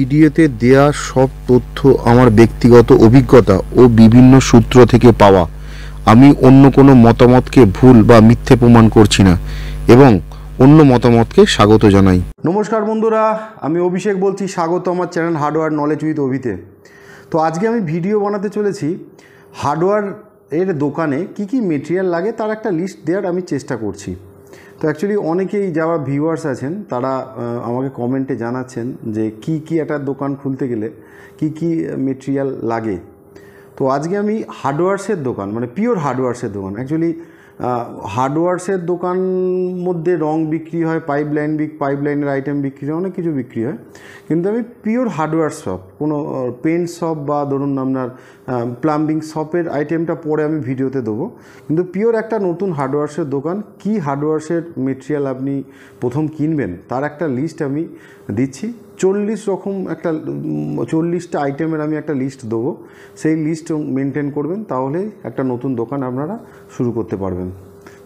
ভিডিওতে দেয়া সব তথ্য আমার ব্যক্তিগত অভিজ্ঞতা ও বিভিন্ন সূত্র থেকে পাওয়া আমি অন্য কোনো মতামতকে ভুল বা মিথ্যে প্রমাণ করছি না এবং অন্য মতামতকে স্বাগত জানাই নমস্কার বন্ধুরা আমি অভিষেক বলছি স্বাগত আমার চ্যানেল হার্ডওয়্যার নলেজ উইথ অভিতে তো আজকে আমি ভিডিও বানাতে চলেছি হার্ডওয়্যার এর দোকানে কি কি মেটেরিয়াল লাগে তার একটা লিস্ট দেওয়ার আমি চেষ্টা করছি তো অ্যাকচুয়ালি অনেকেই যারা ভিউয়ার্স আছেন তারা আমাকে কমেন্টে জানাচ্ছেন যে কি কি একটা দোকান খুলতে গেলে কি কি মেটেরিয়াল লাগে তো আজকে আমি হার্ডওয়ার্সের দোকান মানে পিওর হার্ডওয়ার্সের দোকান অ্যাকচুয়ালি হার্ডওয়ার্সের দোকান মধ্যে রং বিক্রি হয় পাইপ লাইন বিক পাইপ লাইনের আইটেম বিক্রি হয় অনেক কিছু বিক্রি হয় কিন্তু আমি পিওর হার্ডওয়্যার শপ কোনো পেন্ট শপ বা ধরুন আপনার প্লাম্বিং শপের আইটেমটা পরে আমি ভিডিওতে দেবো কিন্তু পিওর একটা নতুন হার্ডওয়ার্সের দোকান কি হার্ডওয়ার্সের মেটেরিয়াল আপনি প্রথম কিনবেন তার একটা লিস্ট আমি দিচ্ছি চল্লিশ রকম একটা চল্লিশটা আইটেমের আমি একটা লিস্ট দেবো সেই লিস্ট মেনটেন করবেন তাহলে একটা নতুন দোকান আপনারা শুরু করতে পারবেন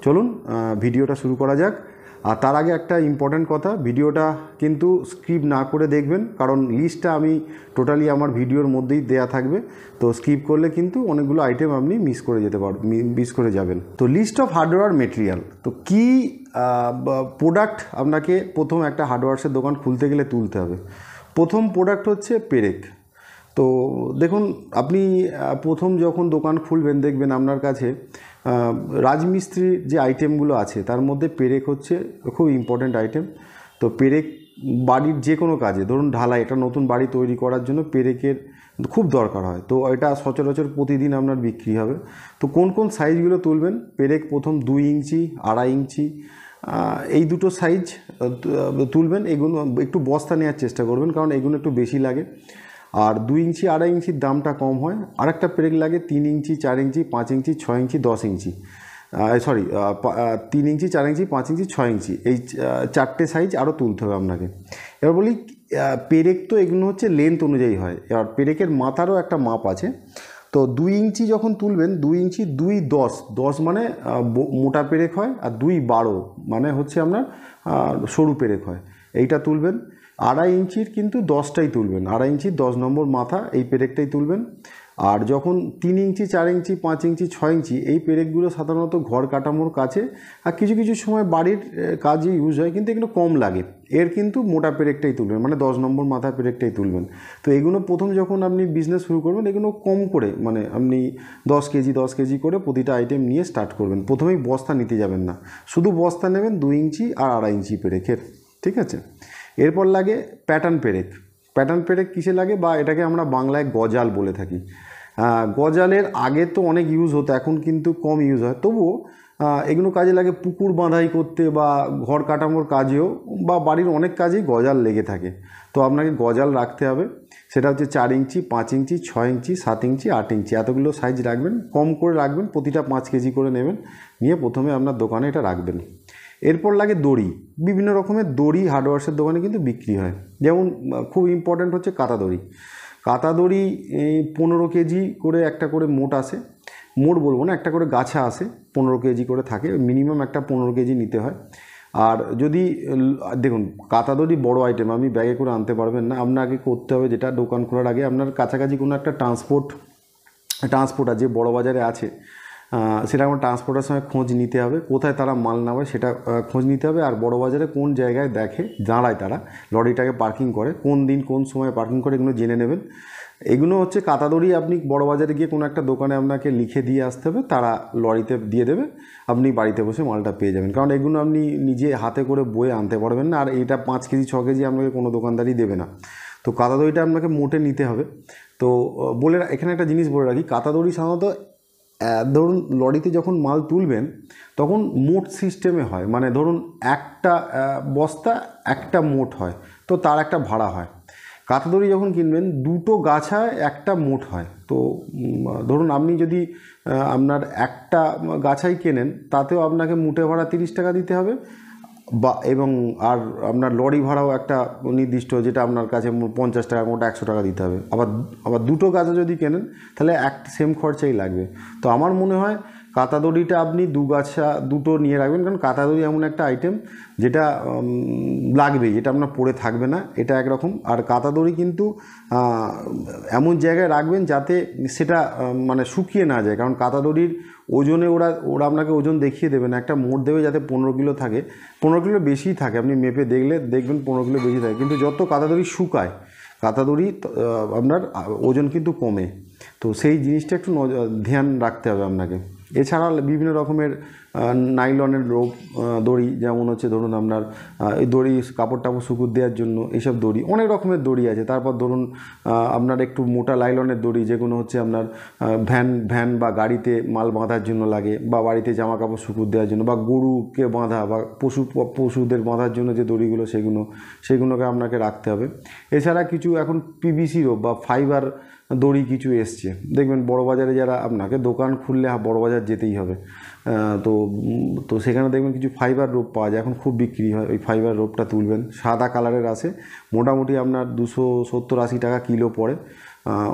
চলুন ভিডিওটা শুরু করা যাক আর তার আগে একটা ইম্পর্ট্যান্ট কথা ভিডিওটা কিন্তু স্কিপ না করে দেখবেন কারণ লিস্টটা আমি টোটালি আমার ভিডিওর মধ্যেই দেয়া থাকবে তো স্কিপ করলে কিন্তু অনেকগুলো আইটেম আপনি মিস করে যেতে পার মিস করে যাবেন তো লিস্ট অফ হার্ডওয়্যার মেটেরিয়াল তো কি প্রোডাক্ট আপনাকে প্রথম একটা হার্ডওয়্যার্সের দোকান খুলতে গেলে তুলতে হবে প্রথম প্রোডাক্ট হচ্ছে পেরেক তো দেখুন আপনি প্রথম যখন দোকান খুলবেন দেখবেন আপনার কাছে রাজমিস্ত্রির যে আইটেমগুলো আছে তার মধ্যে পেরেক হচ্ছে খুব ইম্পর্ট্যান্ট আইটেম তো পেরেক বাড়ির যে কোনো কাজে ধরুন ঢালাই এটা নতুন বাড়ি তৈরি করার জন্য পেরেকের খুব দরকার হয় তো এটা সচরাচর প্রতিদিন আপনার বিক্রি হবে তো কোন কোন সাইজগুলো তুলবেন পেরেক প্রথম দুই ইঞ্চি আড়াই ইঞ্চি এই দুটো সাইজ তুলবেন এগুলো একটু বস্তা নেওয়ার চেষ্টা করবেন কারণ এগুলো একটু বেশি লাগে আর দুই ইঞ্চি আড়াই ইঞ্চির দামটা কম হয় আর একটা পেরেক লাগে তিন ইঞ্চি চার ইঞ্চি পাঁচ ইঞ্চি ছয় ইঞ্চি দশ ইঞ্চি সরি তিন ইঞ্চি চার ইঞ্চি পাঁচ ইঞ্চি ছয় ইঞ্চি এই চারটে সাইজ আরও তুলতে হবে আপনাকে এবার বলি পেরেক তো এগুলো হচ্ছে লেন্থ অনুযায়ী হয় এবার পেরেকের মাথারও একটা মাপ আছে তো দুই ইঞ্চি যখন তুলবেন দুই ইঞ্চি দুই দশ দশ মানে মোটা পেরেক হয় আর দুই বারো মানে হচ্ছে আপনার সরু পেরেক হয় এইটা তুলবেন আড়াই ইঞ্চির কিন্তু দশটাই তুলবেন আড়াই ইঞ্চির দশ নম্বর মাথা এই পেরেকটাই তুলবেন আর যখন তিন ইঞ্চি চার ইঞ্চি পাঁচ ইঞ্চি ছয় ইঞ্চি এই পেরেকগুলো সাধারণত ঘর কাঠামোর কাছে আর কিছু কিছু সময় বাড়ির কাজে ইউজ হয় কিন্তু এগুলো কম লাগে এর কিন্তু মোটা পেরেকটাই তুলবেন মানে দশ নম্বর মাথা পেরেকটাই তুলবেন তো এগুলো প্রথম যখন আপনি বিজনেস শুরু করবেন এগুলো কম করে মানে আপনি দশ কেজি দশ কেজি করে প্রতিটা আইটেম নিয়ে স্টার্ট করবেন প্রথমেই বস্তা নিতে যাবেন না শুধু বস্তা নেবেন দু ইঞ্চি আর আড়াই ইঞ্চি পেরেকের ঠিক আছে এরপর লাগে প্যাটার্ন পেরেক প্যাটার্ন পেরেক কিসে লাগে বা এটাকে আমরা বাংলায় গজাল বলে থাকি গজালের আগে তো অনেক ইউজ হতো এখন কিন্তু কম ইউজ হয় তবুও এগুলো কাজে লাগে পুকুর বাঁধাই করতে বা ঘর কাটামোর কাজেও বা বাড়ির অনেক কাজেই গজাল লেগে থাকে তো আপনাকে গজাল রাখতে হবে সেটা হচ্ছে চার ইঞ্চি পাঁচ ইঞ্চি ছয় ইঞ্চি সাত ইঞ্চি আট ইঞ্চি এতগুলো সাইজ রাখবেন কম করে রাখবেন প্রতিটা পাঁচ কেজি করে নেবেন নিয়ে প্রথমে আপনার দোকানে এটা রাখবেন এরপর লাগে দড়ি বিভিন্ন রকমের দড়ি হার্ডওয়ার্সের দোকানে কিন্তু বিক্রি হয় যেমন খুব ইম্পর্ট্যান্ট হচ্ছে কাতা দড়ি কাতা দড়ি পনেরো কেজি করে একটা করে মোট আসে মোট বলবো না একটা করে গাছা আসে পনেরো কেজি করে থাকে মিনিমাম একটা পনেরো কেজি নিতে হয় আর যদি দেখুন কাতা দড়ি বড়ো আইটেম আমি ব্যাগে করে আনতে পারবেন না আপনাকে করতে হবে যেটা দোকান খোলার আগে আপনার কাছাকাছি কোনো একটা ট্রান্সপোর্ট ট্রান্সপোর্টার যে বড় বাজারে আছে সেটা আমার ট্রান্সপোর্টের সঙ্গে খোঁজ নিতে হবে কোথায় তারা মাল নামায় সেটা খোঁজ নিতে হবে আর বড় বাজারে কোন জায়গায় দেখে দাঁড়ায় তারা লরিটাকে পার্কিং করে কোন দিন কোন সময় পার্কিং করে এগুলো জেনে নেবেন এগুলো হচ্ছে কাতাদড়ি আপনি বড় বাজারে গিয়ে কোনো একটা দোকানে আপনাকে লিখে দিয়ে আসতে হবে তারা লরিতে দিয়ে দেবে আপনি বাড়িতে বসে মালটা পেয়ে যাবেন কারণ এগুলো আপনি নিজে হাতে করে বয়ে আনতে পারবেন না আর এটা পাঁচ কেজি ছ কেজি আপনাকে কোনো দোকানদারই দেবে না তো কাতাদড়িটা আপনাকে মোটে নিতে হবে তো বলে এখানে একটা জিনিস বলে রাখি কাতাদড়ি সাধারণত ধরুন লরিতে যখন মাল তুলবেন তখন মোট সিস্টেমে হয় মানে ধরুন একটা বস্তা একটা মোট হয় তো তার একটা ভাড়া হয় কাতাদড়ি যখন কিনবেন দুটো গাছায় একটা মোট হয় তো ধরুন আপনি যদি আপনার একটা গাছাই কেনেন তাতেও আপনাকে মুটে ভাড়া তিরিশ টাকা দিতে হবে বা এবং আর আপনার লরি ভাড়াও একটা নির্দিষ্ট যেটা আপনার কাছে পঞ্চাশ টাকা মোটা একশো টাকা দিতে হবে আবার আবার দুটো গাছও যদি কেনেন তাহলে এক সেম খরচাই লাগবে তো আমার মনে হয় কাতা দড়িটা আপনি দু গাছা দুটো নিয়ে রাখবেন কারণ কাতা দড়ি এমন একটা আইটেম যেটা লাগবে যেটা আপনার পরে থাকবে না এটা একরকম আর কাতা দড়ি কিন্তু এমন জায়গায় রাখবেন যাতে সেটা মানে শুকিয়ে না যায় কারণ কাতা দড়ির ওজনে ওরা ওরা আপনাকে ওজন দেখিয়ে দেবে না একটা মোট দেবে যাতে পনেরো কিলো থাকে পনেরো কিলো বেশি থাকে আপনি মেপে দেখলে দেখবেন পনেরো কিলো বেশি থাকে কিন্তু যত কাতা দড়ি শুকায় কাতা দড়ি আপনার ওজন কিন্তু কমে তো সেই জিনিসটা একটু ধ্যান রাখতে হবে আপনাকে এছাড়া বিভিন্ন রকমের নাইলনের রোপ দড়ি যেমন হচ্ছে ধরুন আপনার এই দড়ি কাপড় টাপড় শুকুর দেওয়ার জন্য এইসব দড়ি অনেক রকমের দড়ি আছে তারপর ধরুন আপনার একটু মোটা লাইলনের দড়ি যেগুলো হচ্ছে আপনার ভ্যান ভ্যান বা গাড়িতে মাল বাঁধার জন্য লাগে বা বাড়িতে জামা কাপড় শুকুর দেওয়ার জন্য বা গরুকে বাঁধা বা পশু পশুদের বাঁধার জন্য যে দড়িগুলো সেগুলো সেগুলোকে আপনাকে রাখতে হবে এছাড়া কিছু এখন পিভিসি রোপ বা ফাইবার দড়ি কিছু এসছে দেখবেন বড় বাজারে যারা আপনাকে দোকান খুললে বড় বাজার যেতেই হবে তো তো সেখানে দেখবেন কিছু ফাইবার রোপ পাওয়া যায় এখন খুব বিক্রি হয় ওই ফাইবার রোপটা তুলবেন সাদা কালারের আছে মোটামুটি আপনার দুশো সত্তর আশি টাকা কিলো পড়ে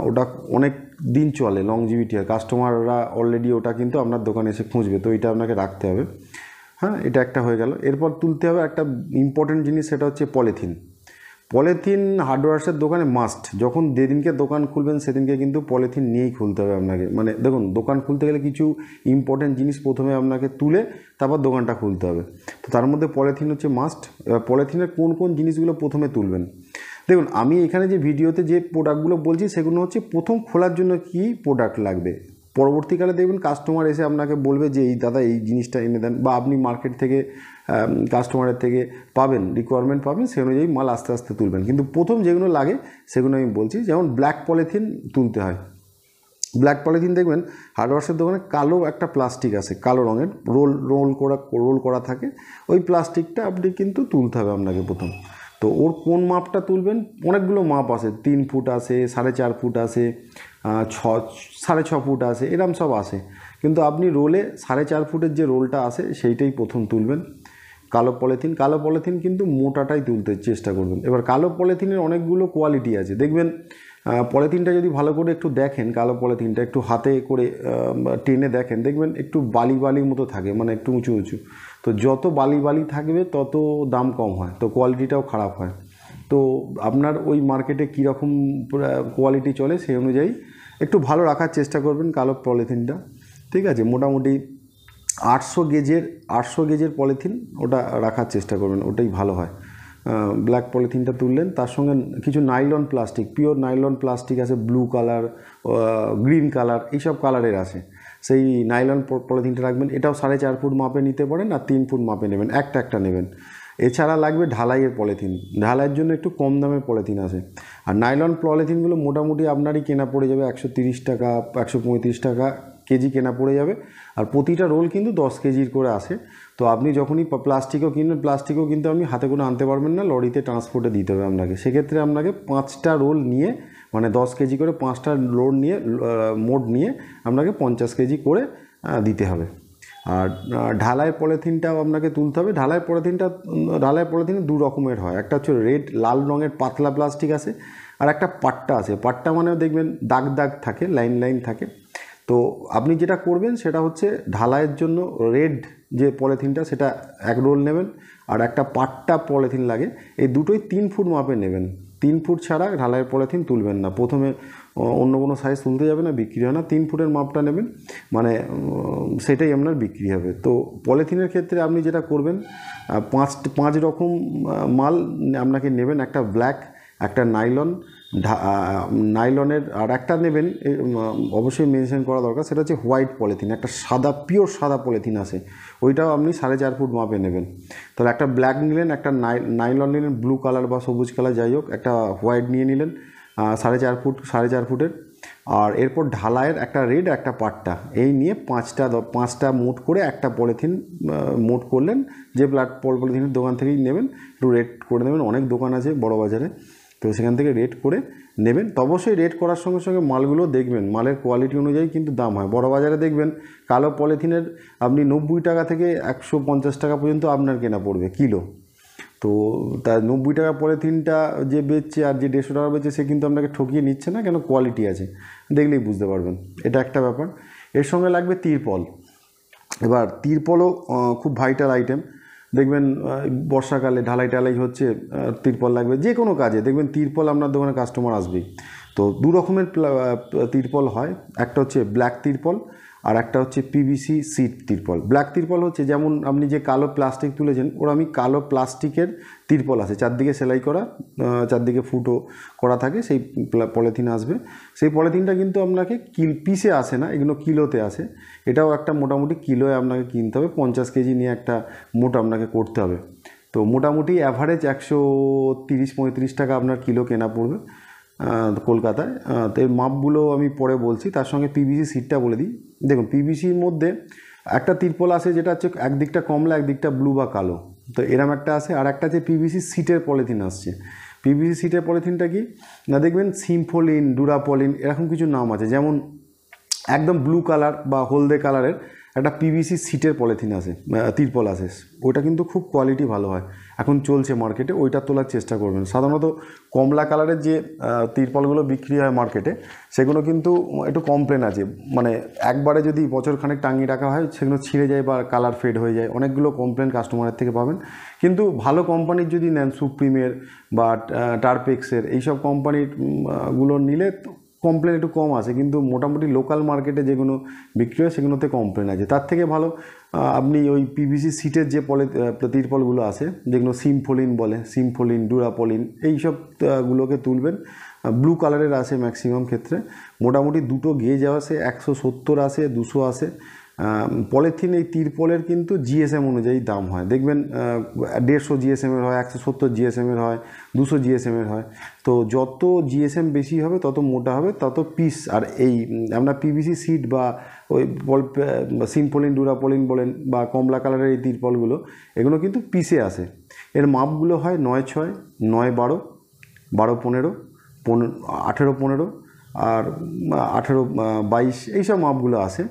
ওটা অনেক দিন চলে লং জিবিটি আর কাস্টমাররা অলরেডি ওটা কিন্তু আপনার দোকানে এসে খুঁজবে তো এটা আপনাকে রাখতে হবে হ্যাঁ এটা একটা হয়ে গেল এরপর তুলতে হবে একটা ইম্পর্টেন্ট জিনিস সেটা হচ্ছে পলিথিন পলিথিন হার্ডওয়ার্সের দোকানে মাস্ট যখন যেদিনকে দোকান খুলবেন সেদিনকে কিন্তু পলিথিন নিয়েই খুলতে হবে আপনাকে মানে দেখুন দোকান খুলতে গেলে কিছু ইম্পর্টেন্ট জিনিস প্রথমে আপনাকে তুলে তারপর দোকানটা খুলতে হবে তো তার মধ্যে পলিথিন হচ্ছে মাস্ট পলিথিনের কোন কোন জিনিসগুলো প্রথমে তুলবেন দেখুন আমি এখানে যে ভিডিওতে যে প্রোডাক্টগুলো বলছি সেগুলো হচ্ছে প্রথম খোলার জন্য কি প্রোডাক্ট লাগবে পরবর্তীকালে দেখবেন কাস্টমার এসে আপনাকে বলবে যে এই দাদা এই জিনিসটা এনে দেন বা আপনি মার্কেট থেকে কাস্টমারের থেকে পাবেন রিকোয়ারমেন্ট পাবেন সেই অনুযায়ী মাল আস্তে আস্তে তুলবেন কিন্তু প্রথম যেগুলো লাগে সেগুলো আমি বলছি যেমন ব্ল্যাক পলিথিন তুলতে হয় ব্ল্যাক পলিথিন দেখবেন হার্ডওয়ার্সের দোকানে কালো একটা প্লাস্টিক আছে কালো রঙের রোল রোল করা রোল করা থাকে ওই প্লাস্টিকটা আপনি কিন্তু তুলতে হবে আপনাকে প্রথম তো ওর কোন মাপটা তুলবেন অনেকগুলো মাপ আছে তিন ফুট আছে সাড়ে চার ফুট আছে ছ সাড়ে ছ ফুট আসে এরম সব আসে কিন্তু আপনি রোলে সাড়ে চার ফুটের যে রোলটা আসে সেইটাই প্রথম তুলবেন কালো পলিথিন কালো পলিথিন কিন্তু মোটাটাই তুলতে চেষ্টা করবেন এবার কালো পলিথিনের অনেকগুলো কোয়ালিটি আছে দেখবেন পলিথিনটা যদি ভালো করে একটু দেখেন কালো পলিথিনটা একটু হাতে করে টেনে দেখেন দেখবেন একটু বালি বালির মতো থাকে মানে একটু উঁচু উঁচু তো যত বালি বালি থাকবে তত দাম কম হয় তো কোয়ালিটিটাও খারাপ হয় তো আপনার ওই মার্কেটে কীরকম কোয়ালিটি চলে সেই অনুযায়ী একটু ভালো রাখার চেষ্টা করবেন কালো পলিথিনটা ঠিক আছে মোটামুটি আটশো গেজের আটশো গেজের পলিথিন ওটা রাখার চেষ্টা করবেন ওটাই ভালো হয় ব্ল্যাক পলিথিনটা তুললেন তার সঙ্গে কিছু nylon plastic pure nylon plastic আছে ব্লু কালার গ্রিন কালার এইসব কালারের আছে সেই নাইলন পলিথিনটা রাখবেন এটাও সাড়ে চার ফুট মাপে নিতে পারেন আর তিন ফুট মাপে নেবেন একটা একটা নেবেন এছাড়া লাগবে ঢালাইয়ের পলিথিন ঢালাইয়ের জন্য একটু কম দামে পলিথিন আছে আর নাইলন পলিথিনগুলো মোটামুটি আপনারই কেনা পড়ে যাবে একশো টাকা একশো টাকা কেজি কেনা পড়ে যাবে আর প্রতিটা রোল কিন্তু দশ কেজির করে আসে তো আপনি যখনই প্লাস্টিকও কিনবেন প্লাস্টিকও কিন্তু আপনি হাতে করে আনতে পারবেন না লরিতে ট্রান্সপোর্টে দিতে হবে আপনাকে সেক্ষেত্রে আপনাকে পাঁচটা রোল নিয়ে মানে দশ কেজি করে পাঁচটা রোল নিয়ে মোড নিয়ে আপনাকে পঞ্চাশ কেজি করে দিতে হবে আর ঢালাই পলিথিনটাও আপনাকে তুলতে হবে ঢালাই পলিথিনটা ঢালাই পলিথিন দু রকমের হয় একটা হচ্ছে রেড লাল রঙের পাতলা প্লাস্টিক আছে আর একটা পাট্টা আছে পাট্টা মানেও দেখবেন দাগ দাগ থাকে লাইন লাইন থাকে তো আপনি যেটা করবেন সেটা হচ্ছে ঢালাইয়ের জন্য রেড যে পলিথিনটা সেটা এক রোল নেবেন আর একটা পাট্টা পলিথিন লাগে এই দুটোই তিন ফুট মাপে নেবেন তিন ফুট ছাড়া ঢালাইয়ের পলিথিন তুলবেন না প্রথমে অন্য কোনো সাইজ তুলতে যাবে না বিক্রি হয় না তিন ফুটের মাপটা নেবেন মানে সেটাই আপনার বিক্রি হবে তো পলিথিনের ক্ষেত্রে আপনি যেটা করবেন পাঁচ পাঁচ রকম মাল আপনাকে নেবেন একটা ব্ল্যাক একটা নাইলন নাইলনের আর একটা নেবেন অবশ্যই মেনশন করা দরকার সেটা হচ্ছে হোয়াইট পলিথিন একটা সাদা পিওর সাদা পলিথিন আছে ওইটাও আপনি সাড়ে চার ফুট মাপে নেবেন তাহলে একটা ব্ল্যাক নিলেন একটা নাইলন নিলেন ব্লু কালার বা সবুজ কালার যাই হোক একটা হোয়াইট নিয়ে নিলেন সাড়ে চার ফুট সাড়ে চার ফুটের আর এরপর ঢালাইয়ের একটা রেড একটা পাট্টা এই নিয়ে পাঁচটা পাঁচটা মোট করে একটা পলিথিন মোট করলেন যে ব্লাড পলিথিনের দোকান থেকেই নেবেন একটু রেড করে নেবেন অনেক দোকান আছে বড় বাজারে তো সেখান থেকে রেড করে নেবেন তো অবশ্যই রেড করার সঙ্গে সঙ্গে মালগুলো দেখবেন মালের কোয়ালিটি অনুযায়ী কিন্তু দাম হয় বড় বাজারে দেখবেন কালো পলিথিনের আপনি নব্বই টাকা থেকে একশো টাকা পর্যন্ত আপনার কেনা পড়বে কিলো তো তার নব্বই টাকা পলিথিনটা যে বেচছে আর যে দেড়শো টাকা বেচছে সে কিন্তু আপনাকে ঠকিয়ে নিচ্ছে না কেন কোয়ালিটি আছে দেখলেই বুঝতে পারবেন এটা একটা ব্যাপার এর সঙ্গে লাগবে তিরপল এবার তিরপলও খুব ভাইটাল আইটেম দেখবেন বর্ষাকালে ঢালাই টালাই হচ্ছে তিরপল লাগবে যে কোনো কাজে দেখবেন তিরপল আপনার দোকানে কাস্টমার আসবেই তো দু রকমের তিরপল হয় একটা হচ্ছে ব্ল্যাক তিরপল আর একটা হচ্ছে পিভিসি সিট তিরপল ব্ল্যাক তিরপল হচ্ছে যেমন আপনি যে কালো প্লাস্টিক তুলেছেন ওরা আমি কালো প্লাস্টিকের তিরপল আছে চারদিকে সেলাই করা চারদিকে ফুটো করা থাকে সেই পলিথিন আসবে সেই পলিথিনটা কিন্তু আপনাকে কিল পিসে আসে না এগুলো কিলোতে আসে এটাও একটা মোটামুটি কিলোয় আপনাকে কিনতে হবে পঞ্চাশ কেজি নিয়ে একটা মোট আপনাকে করতে হবে তো মোটামুটি অ্যাভারেজ একশো তিরিশ পঁয়ত্রিশ টাকা আপনার কিলো কেনা পড়বে কলকাতায় তো এর মাপগুলো আমি পরে বলছি তার সঙ্গে পিভিসি সিটটা বলে দিই দেখুন পিভিসির মধ্যে একটা তিরপল আছে যেটা হচ্ছে একদিকটা কমলা একদিকটা ব্লু বা কালো তো এরম একটা আছে আর একটা আছে পিভিসি সিটের পলিথিন আসছে পিভিসি সিটের পলিথিনটা কি না দেখবেন সিমফোলিন ডুরাপলিন এরকম কিছু নাম আছে যেমন একদম ব্লু কালার বা হলদে কালারের একটা পিভিসি সিটের পলিথিন আছে তিরপল আছে ওইটা কিন্তু খুব কোয়ালিটি ভালো হয় এখন চলছে মার্কেটে ওইটা তোলার চেষ্টা করবেন সাধারণত কমলা কালারের যে তিরপলগুলো বিক্রি হয় মার্কেটে সেগুলো কিন্তু একটু কমপ্লেন আছে মানে একবারে যদি বছর খানেক টাঙিয়ে রাখা হয় সেগুলো ছিঁড়ে যায় বা কালার ফেড হয়ে যায় অনেকগুলো কমপ্লেন কাস্টমারের থেকে পাবেন কিন্তু ভালো কোম্পানির যদি নেন সুপ্রিমের বা টারপেক্সের এইসব কোম্পানির গুলো নিলে কমপ্লেন একটু কম আছে কিন্তু মোটামুটি লোকাল মার্কেটে যেগুলো বিক্রি হয় সেগুলোতে কমপ্লেন আছে তার থেকে ভালো আপনি ওই পিভিসি সিটের যে পলে তিরপলগুলো আছে যেগুলো সিমফোলিন বলে সিমফোলিন ডুরাপলিন এই সবগুলোকে তুলবেন ব্লু কালারের আছে ম্যাক্সিমাম ক্ষেত্রে মোটামুটি দুটো গেজ আসে একশো সত্তর আসে দুশো আসে পলিথিন এই তিরপলের কিন্তু জিএসএম অনুযায়ী দাম হয় দেখবেন দেড়শো জিএসএমের হয় একশো সত্তর জিএসএমের হয় দুশো জিএসএমের হয় তো যত জিএসএম বেশি হবে তত মোটা হবে তত পিস আর এই আমরা পিভিসি সিট বা ওই সিনপলিন ডুরাপলিন বলেন বা কমলা কালারের এই তিরপলগুলো এগুলো কিন্তু পিসে আসে এর মাপগুলো হয় নয় ছয় নয় বারো বারো পনেরো পনেরো আঠেরো পনেরো আর আঠেরো বাইশ এইসব মাপগুলো আসে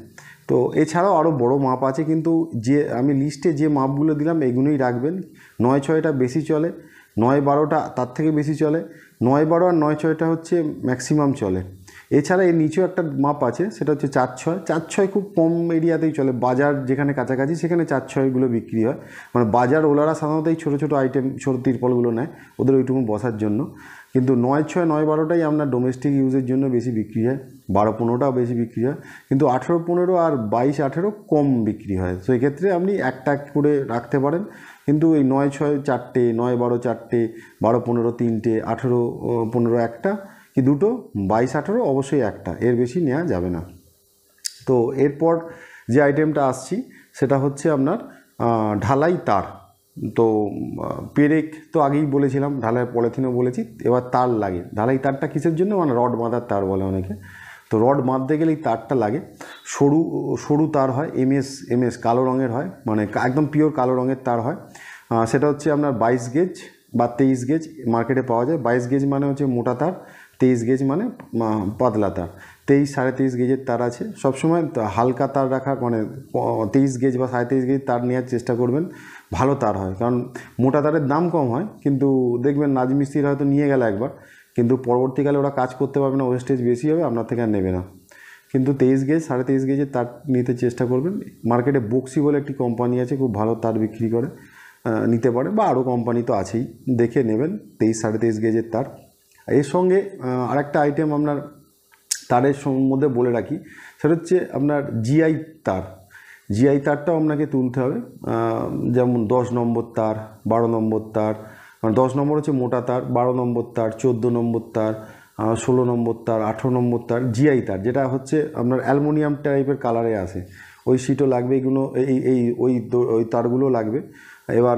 তো এছাড়াও আরও বড় মাপ আছে কিন্তু যে আমি লিস্টে যে মাপগুলো দিলাম এগুলোই রাখবেন নয় ছয়টা বেশি চলে নয় বারোটা তার থেকে বেশি চলে নয় বারো আর নয় ছয়টা হচ্ছে ম্যাক্সিমাম চলে এছাড়া এর নিচেও একটা মাপ আছে সেটা হচ্ছে চার ছয় চার ছয় খুব কম এরিয়াতেই চলে বাজার যেখানে কাছাকাছি সেখানে চার ছয়গুলো বিক্রি হয় মানে বাজার ওলারা সাধারণত এই ছোটো ছোটো আইটেম ছোটো তিরপলগুলো নেয় ওদের ওইটুকু বসার জন্য কিন্তু নয় ছয় নয় বারোটাই আপনার ডোমেস্টিক ইউজের জন্য বেশি বিক্রি হয় বারো পনেরোটাও বেশি বিক্রি হয় কিন্তু আঠেরো পনেরো আর বাইশ আঠেরো কম বিক্রি হয় তো এক্ষেত্রে আপনি একটা করে রাখতে পারেন কিন্তু এই নয় ছয় চারটে নয় বারো চারটে বারো পনেরো তিনটে আঠেরো পনেরো একটা কি দুটো বাইশ আঠেরো অবশ্যই একটা এর বেশি নেওয়া যাবে না তো এরপর যে আইটেমটা আসছি সেটা হচ্ছে আপনার ঢালাই তার তো পেরেক তো আগেই বলেছিলাম ঢালাই পলিথিনও বলেছি এবার তার লাগে ঢালাই তারটা কিসের জন্য মানে রড বাঁধার তার বলে অনেকে তো রড বাঁধতে গেলে এই তারটা লাগে সরু সরু তার হয় এমএস এমএস কালো রঙের হয় মানে একদম পিওর কালো রঙের তার হয় সেটা হচ্ছে আপনার বাইশ গেজ বা তেইশ গেজ মার্কেটে পাওয়া যায় বাইশ গেজ মানে হচ্ছে মোটা তার তেইশ গেজ মানে পাতলা তার তেইশ সাড়ে তেইশ গেজের তার আছে সবসময় হালকা তার রাখার মানে তেইশ গেজ বা সাড়ে তেইশ গেজ তার নেওয়ার চেষ্টা করবেন ভালো তার হয় কারণ মোটা তারের দাম কম হয় কিন্তু দেখবেন রাজমিস্ত্রির হয়তো নিয়ে গেল একবার কিন্তু পরবর্তীকালে ওরা কাজ করতে পারবে না ওয়েস্টেজ বেশি হবে আপনার থেকে আর নেবে না কিন্তু তেইশ গেজ সাড়ে তেইশ গেজের তার নিতে চেষ্টা করবেন মার্কেটে বক্সি বলে একটি কোম্পানি আছে খুব ভালো তার বিক্রি করে নিতে পারে বা আরও কোম্পানি তো আছেই দেখে নেবেন তেইশ সাড়ে তেইশ গেজের তার এর সঙ্গে আরেকটা আইটেম আপনার তারের মধ্যে বলে রাখি সেটা হচ্ছে আপনার জিআই তার জিআই তারটাও আপনাকে তুলতে হবে যেমন দশ নম্বর তার বারো নম্বর তার মানে দশ নম্বর হচ্ছে মোটা তার বারো নম্বর তার চোদ্দো নম্বর তার ষোলো নম্বর তার আঠেরো নম্বর তার জিআই তার যেটা হচ্ছে আপনার অ্যালমোনিয়াম টাইপের কালারে আছে ওই সিটও লাগবে এগুলো এই এই ওই ওই তারগুলো লাগবে এবার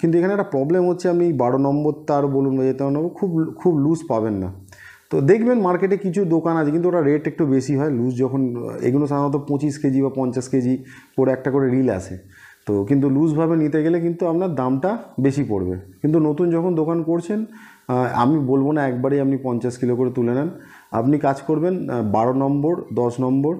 কিন্তু এখানে একটা প্রবলেম হচ্ছে আপনি বারো নম্বর তার বলুন বা যেতে খুব খুব লুজ পাবেন না তো দেখবেন মার্কেটে কিছু দোকান আছে কিন্তু ওটা রেট একটু বেশি হয় লুজ যখন এগুলো সাধারণত পঁচিশ কেজি বা পঞ্চাশ কেজি করে একটা করে রিল আসে তো কিন্তু লুজভাবে নিতে গেলে কিন্তু আপনার দামটা বেশি পড়বে কিন্তু নতুন যখন দোকান করছেন আমি বলবো না একবারেই আপনি পঞ্চাশ কিলো করে তুলে নেন আপনি কাজ করবেন বারো নম্বর দশ নম্বর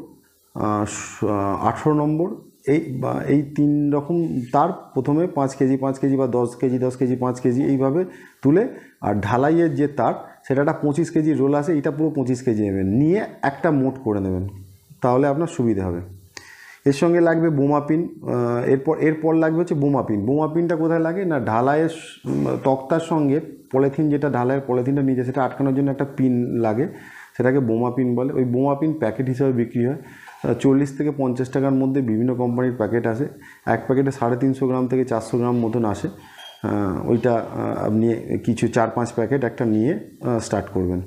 আঠেরো নম্বর এই বা এই তিন রকম তার প্রথমে পাঁচ কেজি পাঁচ কেজি বা দশ কেজি দশ কেজি পাঁচ কেজি এইভাবে তুলে আর ঢালাইয়ের যে তার সেটা একটা পঁচিশ কেজি রোল আছে এটা পুরো পঁচিশ কেজি নেবেন নিয়ে একটা মোট করে নেবেন তাহলে আপনার সুবিধা হবে এর সঙ্গে লাগবে বোমা পিন এরপর এরপর লাগবে হচ্ছে বোমা পিন বোমা পিনটা কোথায় লাগে না ঢালাইয়ের তক্তার সঙ্গে পলিথিন যেটা ঢালাইয়ের পলিথিনটা যায় সেটা আটকানোর জন্য একটা পিন লাগে সেটাকে বোমা পিন বলে ওই বোমা পিন প্যাকেট হিসাবে বিক্রি হয় চল্লিশ থেকে পঞ্চাশ টাকার মধ্যে বিভিন্ন কোম্পানির প্যাকেট আসে এক প্যাকেটে সাড়ে তিনশো গ্রাম থেকে চারশো গ্রাম মতন আসে ওইটা আপনি কিছু চার পাঁচ প্যাকেট একটা নিয়ে স্টার্ট করবেন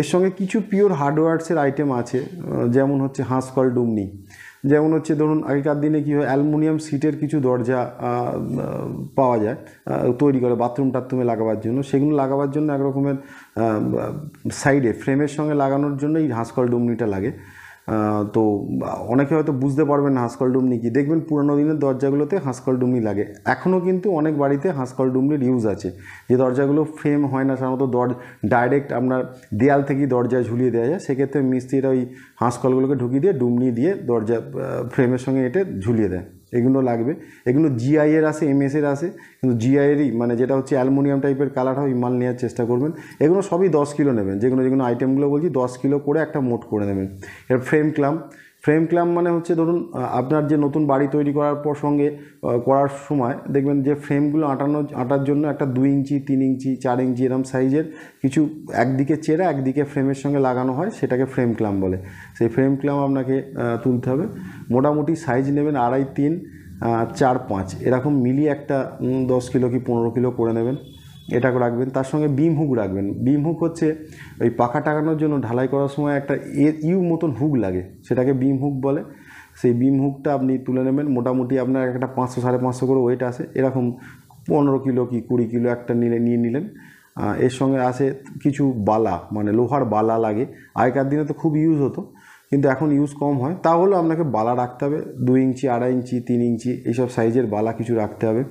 এর সঙ্গে কিছু পিওর হার্ডওয়ার্সের আইটেম আছে যেমন হচ্ছে হাঁসকল ডুমনি যেমন হচ্ছে ধরুন আগেকার দিনে কী হয় অ্যালুমিনিয়াম সিটের কিছু দরজা পাওয়া যায় তৈরি করে বাথরুম টাথরুমে লাগাবার জন্য সেগুলো লাগাবার জন্য একরকমের সাইডে ফ্রেমের সঙ্গে লাগানোর জন্য এই হাঁসকল ডুমনিটা লাগে তো অনেকে হয়তো বুঝতে পারবেন না হাঁসকল ডুমনি কি দেখবেন পুরনো দিনের দরজাগুলোতে হাঁসকল ডুমনি লাগে এখনও কিন্তু অনেক বাড়িতে হাঁসকল ডুমনির ইউজ আছে যে দরজাগুলো ফ্রেম হয় না সাধারণত দর ডাইরেক্ট আপনার দেয়াল থেকেই দরজা ঝুলিয়ে দেওয়া যায় সেক্ষেত্রে মিস্ত্রিরা ওই হাঁসকলগুলোকে ঢুকিয়ে দিয়ে ডুমনি দিয়ে দরজা ফ্রেমের সঙ্গে এটে ঝুলিয়ে দেয় এগুলো লাগবে এগুলো জিআইয়ের আসে এমএসের আসে কিন্তু জিআইয়েরই মানে যেটা হচ্ছে অ্যালমোনিয়াম টাইপের কালার হয় মাল নেওয়ার চেষ্টা করবেন এগুলো সবই দশ কিলো নেবেন যেগুলো যেগুলো আইটেমগুলো বলছি দশ কিলো করে একটা মোট করে নেবেন এর ফ্রেম ক্লাম ফ্রেম ক্ল্যাম্প মানে হচ্ছে ধরুন আপনার যে নতুন বাড়ি তৈরি করার পর সঙ্গে করার সময় দেখবেন যে ফ্রেমগুলো আটানো আটার জন্য একটা দুই ইঞ্চি তিন ইঞ্চি চার ইঞ্চি এরম সাইজের কিছু একদিকে চেরা একদিকে ফ্রেমের সঙ্গে লাগানো হয় সেটাকে ফ্রেম ক্ল্যাম্প বলে সেই ফ্রেম ক্ল্যাম্প আপনাকে তুলতে হবে মোটামুটি সাইজ নেবেন আড়াই তিন চার পাঁচ এরকম মিলিয়ে একটা দশ কিলো কি পনেরো কিলো করে নেবেন এটা রাখবেন তার সঙ্গে বিম হুক রাখবেন বিম হুক হচ্ছে ওই পাখা টাকানোর জন্য ঢালাই করার সময় একটা এ ইউ মতন হুক লাগে সেটাকে বিম হুক বলে সেই বিম হুকটা আপনি তুলে নেবেন মোটামুটি আপনার একটা পাঁচশো সাড়ে পাঁচশো করে ওয়েট আসে এরকম পনেরো কিলো কি কুড়ি কিলো একটা নিলে নিয়ে নিলেন এর সঙ্গে আসে কিছু বালা মানে লোহার বালা লাগে আগেকার দিনে তো খুব ইউজ হতো কিন্তু এখন ইউজ কম হয় তাহলে আপনাকে বালা রাখতে হবে দু ইঞ্চি আড়াই ইঞ্চি তিন ইঞ্চি এইসব সাইজের বালা কিছু রাখতে হবে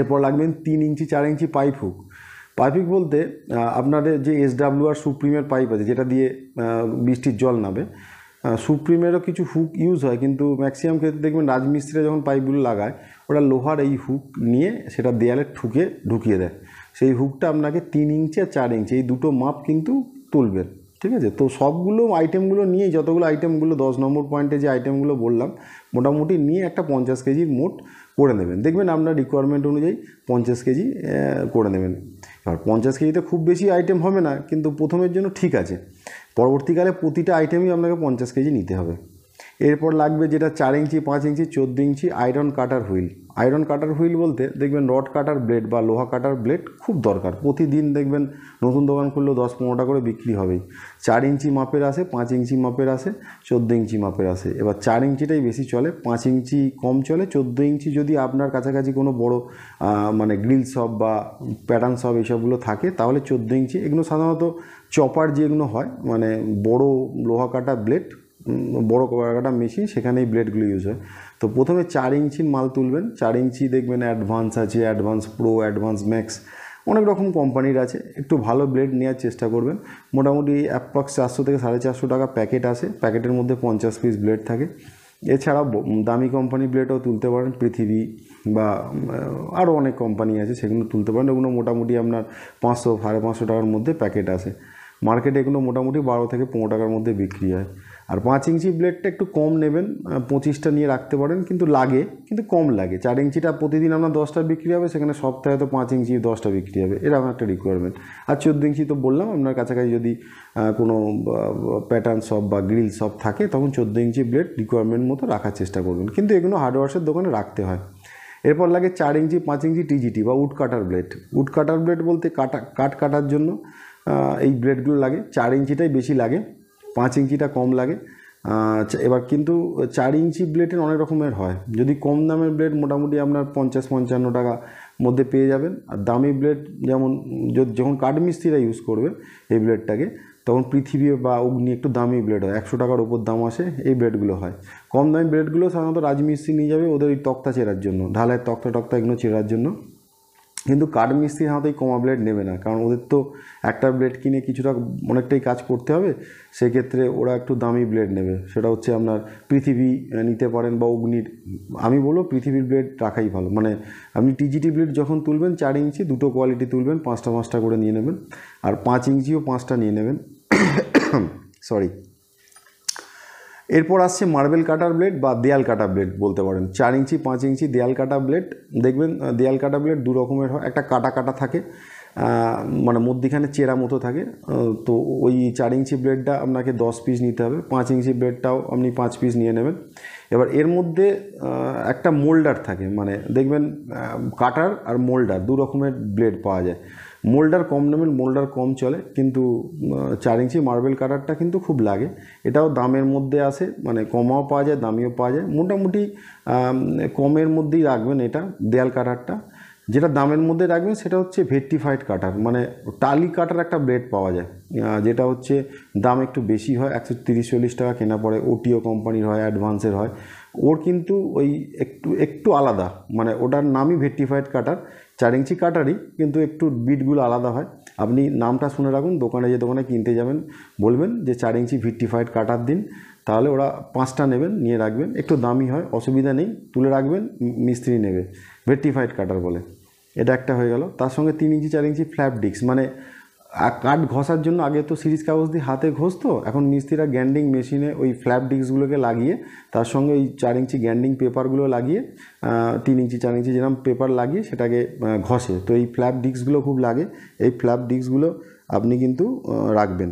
এরপর লাগবেন তিন ইঞ্চি চার inch pipe hook pipe hook বলতে আপনাদের যে আর সুপ্রিমের পাইপ আছে যেটা দিয়ে বৃষ্টির জল নাবে সুপ্রিমেরও কিছু হুক ইউজ হয় কিন্তু ম্যাক্সিমাম ক্ষেত্রে দেখবেন রাজমিস্ত্রিরা যখন পাইপগুলো লাগায় ওরা লোহার এই হুক নিয়ে সেটা দেয়ালে ঠুকে ঢুকিয়ে দেয় সেই হুকটা আপনাকে তিন ইঞ্চি আর চার ইঞ্চি এই দুটো মাপ কিন্তু তুলবেন ঠিক আছে তো সবগুলো আইটেমগুলো নিয়ে যতগুলো আইটেমগুলো দশ নম্বর পয়েন্টে যে আইটেমগুলো বললাম মোটামুটি নিয়ে একটা পঞ্চাশ কেজির মোট করে নেবেন দেখবেন আপনার রিকোয়ারমেন্ট অনুযায়ী পঞ্চাশ কেজি করে নেবেন এবার পঞ্চাশ কেজিতে খুব বেশি আইটেম হবে না কিন্তু প্রথমের জন্য ঠিক আছে পরবর্তীকালে প্রতিটা আইটেমই আপনাকে পঞ্চাশ কেজি নিতে হবে এরপর লাগবে যেটা চার ইঞ্চি পাঁচ ইঞ্চি চোদ্দ inch iron cutter wheel iron cutter wheel বলতে দেখবেন রড কাটার ব্লেড বা লোহা কাটার ব্লেড খুব দরকার প্রতিদিন দেখবেন নতুন দোকান খুললেও দশ পনেরোটা করে বিক্রি হবেই চার ইঞ্চি মাপের আসে পাঁচ ইঞ্চি মাপের আসে চোদ্দ ইঞ্চি মাপের আসে এবার চার ইঞ্চিটাই বেশি চলে পাঁচ ইঞ্চি কম চলে চোদ্দ ইঞ্চি যদি আপনার কাছাকাছি কোনো বড় মানে গ্রিল শপ বা প্যাটার্ন শপ এইসবগুলো থাকে তাহলে চোদ্দো ইঞ্চি এগুলো সাধারণত চপার যেগুলো হয় মানে বড় লোহা কাটা ব্লেড বড়ো কাটা মেশিন সেখানেই ব্লেডগুলো ইউজ হয় তো প্রথমে চার ইঞ্চির মাল তুলবেন চার ইঞ্চি দেখবেন অ্যাডভান্স আছে অ্যাডভান্স প্রো অ্যাডভান্স ম্যাক্স অনেক রকম কোম্পানির আছে একটু ভালো ব্লেড নেওয়ার চেষ্টা করবেন মোটামুটি অ্যাপ্রক্স চারশো থেকে সাড়ে চারশো টাকা প্যাকেট আসে প্যাকেটের মধ্যে পঞ্চাশ পিস ব্লেড থাকে এছাড়া দামি কোম্পানি ব্লেডও তুলতে পারেন পৃথিবী বা আরও অনেক কোম্পানি আছে সেগুলো তুলতে পারেন ওগুলো মোটামুটি আপনার পাঁচশো সাড়ে পাঁচশো টাকার মধ্যে প্যাকেট আসে মার্কেটে এগুলো মোটামুটি বারো থেকে পনেরো টাকার মধ্যে বিক্রি হয় আর পাঁচ ইঞ্চি ব্লেডটা একটু কম নেবেন পঁচিশটা নিয়ে রাখতে পারেন কিন্তু লাগে কিন্তু কম লাগে চার ইঞ্চিটা প্রতিদিন আপনার দশটা বিক্রি হবে সেখানে সপ্তাহে তো পাঁচ ইঞ্চি দশটা বিক্রি হবে এরকম একটা রিকোয়ারমেন্ট আর চোদ্দ ইঞ্চি তো বললাম আপনার কাছাকাছি যদি কোনো প্যাটার্ন সব বা গ্রিল সব থাকে তখন চোদ্দো ইঞ্চি ব্লেড রিকোয়ারমেন্ট মতো রাখার চেষ্টা করবেন কিন্তু এগুলো হার্ডওয়ার্সের দোকানে রাখতে হয় এরপর লাগে চার ইঞ্চি পাঁচ ইঞ্চি টিজিটি বা wood cutter blade wood cutter blade বলতে কাটা কাট কাটার জন্য এই ব্লেডগুলো লাগে চার ইঞ্চিটাই বেশি লাগে পাঁচ ইঞ্চিটা কম লাগে এবার কিন্তু চার ইঞ্চি ব্লেডের অনেক রকমের হয় যদি কম দামের ব্লেড মোটামুটি আপনার পঞ্চাশ পঞ্চান্ন টাকা মধ্যে পেয়ে যাবেন আর দামি ব্লেড যেমন যখন কাঠমিস্ত্রিরা ইউজ করবে এই ব্লেডটাকে তখন পৃথিবী বা অগ্নি একটু দামি ব্লেড হয় একশো টাকার ওপর দাম আসে এই ব্লেডগুলো হয় কম দামি ব্লেডগুলো সাধারণত রাজমিস্ত্রি নিয়ে যাবে ওদের ওই তক্তা চেরার জন্য ঢালের তক্তা টক্তা এগুলো চেরার জন্য কিন্তু কাঠ মিস্ত্রির হাতেই কমা ব্লেড নেবে না কারণ ওদের তো একটা ব্লেড কিনে কিছুটা অনেকটাই কাজ করতে হবে সেক্ষেত্রে ওরা একটু দামি ব্লেড নেবে সেটা হচ্ছে আপনার পৃথিবী নিতে পারেন বা অগ্নির আমি বলবো পৃথিবীর ব্লেড রাখাই ভালো মানে আপনি টিজিটি ব্লেড যখন তুলবেন চার ইঞ্চি দুটো কোয়ালিটি তুলবেন পাঁচটা পাঁচটা করে নিয়ে নেবেন আর পাঁচ ইঞ্চিও পাঁচটা নিয়ে নেবেন সরি এরপর আসছে মার্বেল কাটার ব্লেড বা দেয়াল কাটা ব্লেড বলতে পারেন চার ইঞ্চি পাঁচ ইঞ্চি দেয়াল কাটা ব্লেড দেখবেন দেয়াল কাটা ব্লেড দু রকমের হয় একটা কাটা কাটা থাকে মানে মধ্যিখানে চেরা মতো থাকে তো ওই চার ইঞ্চি ব্লেডটা আপনাকে দশ পিস নিতে হবে পাঁচ ইঞ্চি ব্লেডটাও আপনি পাঁচ পিস নিয়ে নেবেন এবার এর মধ্যে একটা মোল্ডার থাকে মানে দেখবেন কাটার আর মোল্ডার দু রকমের ব্লেড পাওয়া যায় মোল্ডার কম দামের মোল্ডার কম চলে কিন্তু চার ইঞ্চি মার্বেল কাটারটা কিন্তু খুব লাগে এটাও দামের মধ্যে আসে মানে কমাও পাওয়া যায় দামিও পাওয়া যায় মোটামুটি কমের মধ্যেই রাখবেন এটা দেয়াল কাটারটা যেটা দামের মধ্যে রাখবেন সেটা হচ্ছে ভেট্টিফাইড কাটার মানে টালি কাটার একটা ব্লেড পাওয়া যায় যেটা হচ্ছে দাম একটু বেশি হয় একশো তিরিশ চল্লিশ টাকা কেনা পড়ে ওটিও কোম্পানির হয় অ্যাডভান্সের হয় ওর কিন্তু ওই একটু একটু আলাদা মানে ওটার নামই ভেট্টিফাইড কাটার চার ইঞ্চি কাটারি কিন্তু একটু বিটগুলো আলাদা হয় আপনি নামটা শুনে রাখুন দোকানে যে দোকানে কিনতে যাবেন বলবেন যে চার ইঞ্চি ভিট্টিফাইড কাটার দিন তাহলে ওরা পাঁচটা নেবেন নিয়ে রাখবেন একটু দামি হয় অসুবিধা নেই তুলে রাখবেন মিস্ত্রি নেবে ভেট্টিফাইড কাটার বলে এটা একটা হয়ে গেল তার সঙ্গে তিন ইঞ্চি চার ইঞ্চি ফ্ল্যাপ ডিস্ক মানে আর কাঠ ঘষার জন্য আগে তো সিরিজ কাগজ দিয়ে হাতে ঘষতো এখন মিস্ত্রিরা গ্যান্ডিং মেশিনে ওই ফ্ল্যাপ ডিস্কগুলোকে লাগিয়ে তার সঙ্গে ওই চার ইঞ্চি গ্যান্ডিং পেপারগুলো লাগিয়ে তিন ইঞ্চি চার ইঞ্চি যেরকম পেপার লাগিয়ে সেটাকে ঘষে তো এই ফ্ল্যাপ ডিস্কগুলো খুব লাগে এই ফ্ল্যাপ ডিস্কগুলো আপনি কিন্তু রাখবেন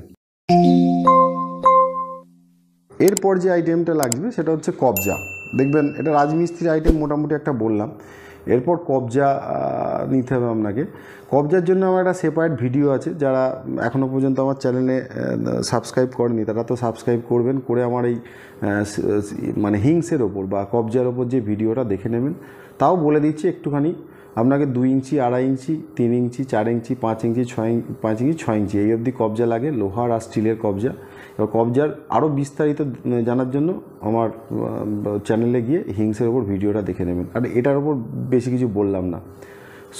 এরপর যে আইটেমটা লাগবে সেটা হচ্ছে কবজা দেখবেন এটা রাজমিস্ত্রির আইটেম মোটামুটি একটা বললাম এরপর কবজা নিতে হবে আপনাকে কবজার জন্য আমার একটা সেপারেট ভিডিও আছে যারা এখনও পর্যন্ত আমার চ্যানেলে সাবস্ক্রাইব করেনি তারা তো সাবস্ক্রাইব করবেন করে আমার এই মানে হিংসের ওপর বা কবজার ওপর যে ভিডিওটা দেখে নেবেন তাও বলে দিচ্ছি একটুখানি আপনাকে দুই ইঞ্চি আড়াই ইঞ্চি তিন ইঞ্চি চার ইঞ্চি পাঁচ ইঞ্চি ছয় পাঁচ ইঞ্চি ছয় ইঞ্চি এই অবধি কবজা লাগে লোহার আর স্টিলের কবজা এবার কবজার আরও বিস্তারিত জানার জন্য আমার চ্যানেলে গিয়ে হিংসের ওপর ভিডিওটা দেখে নেবেন আর এটার ওপর বেশি কিছু বললাম না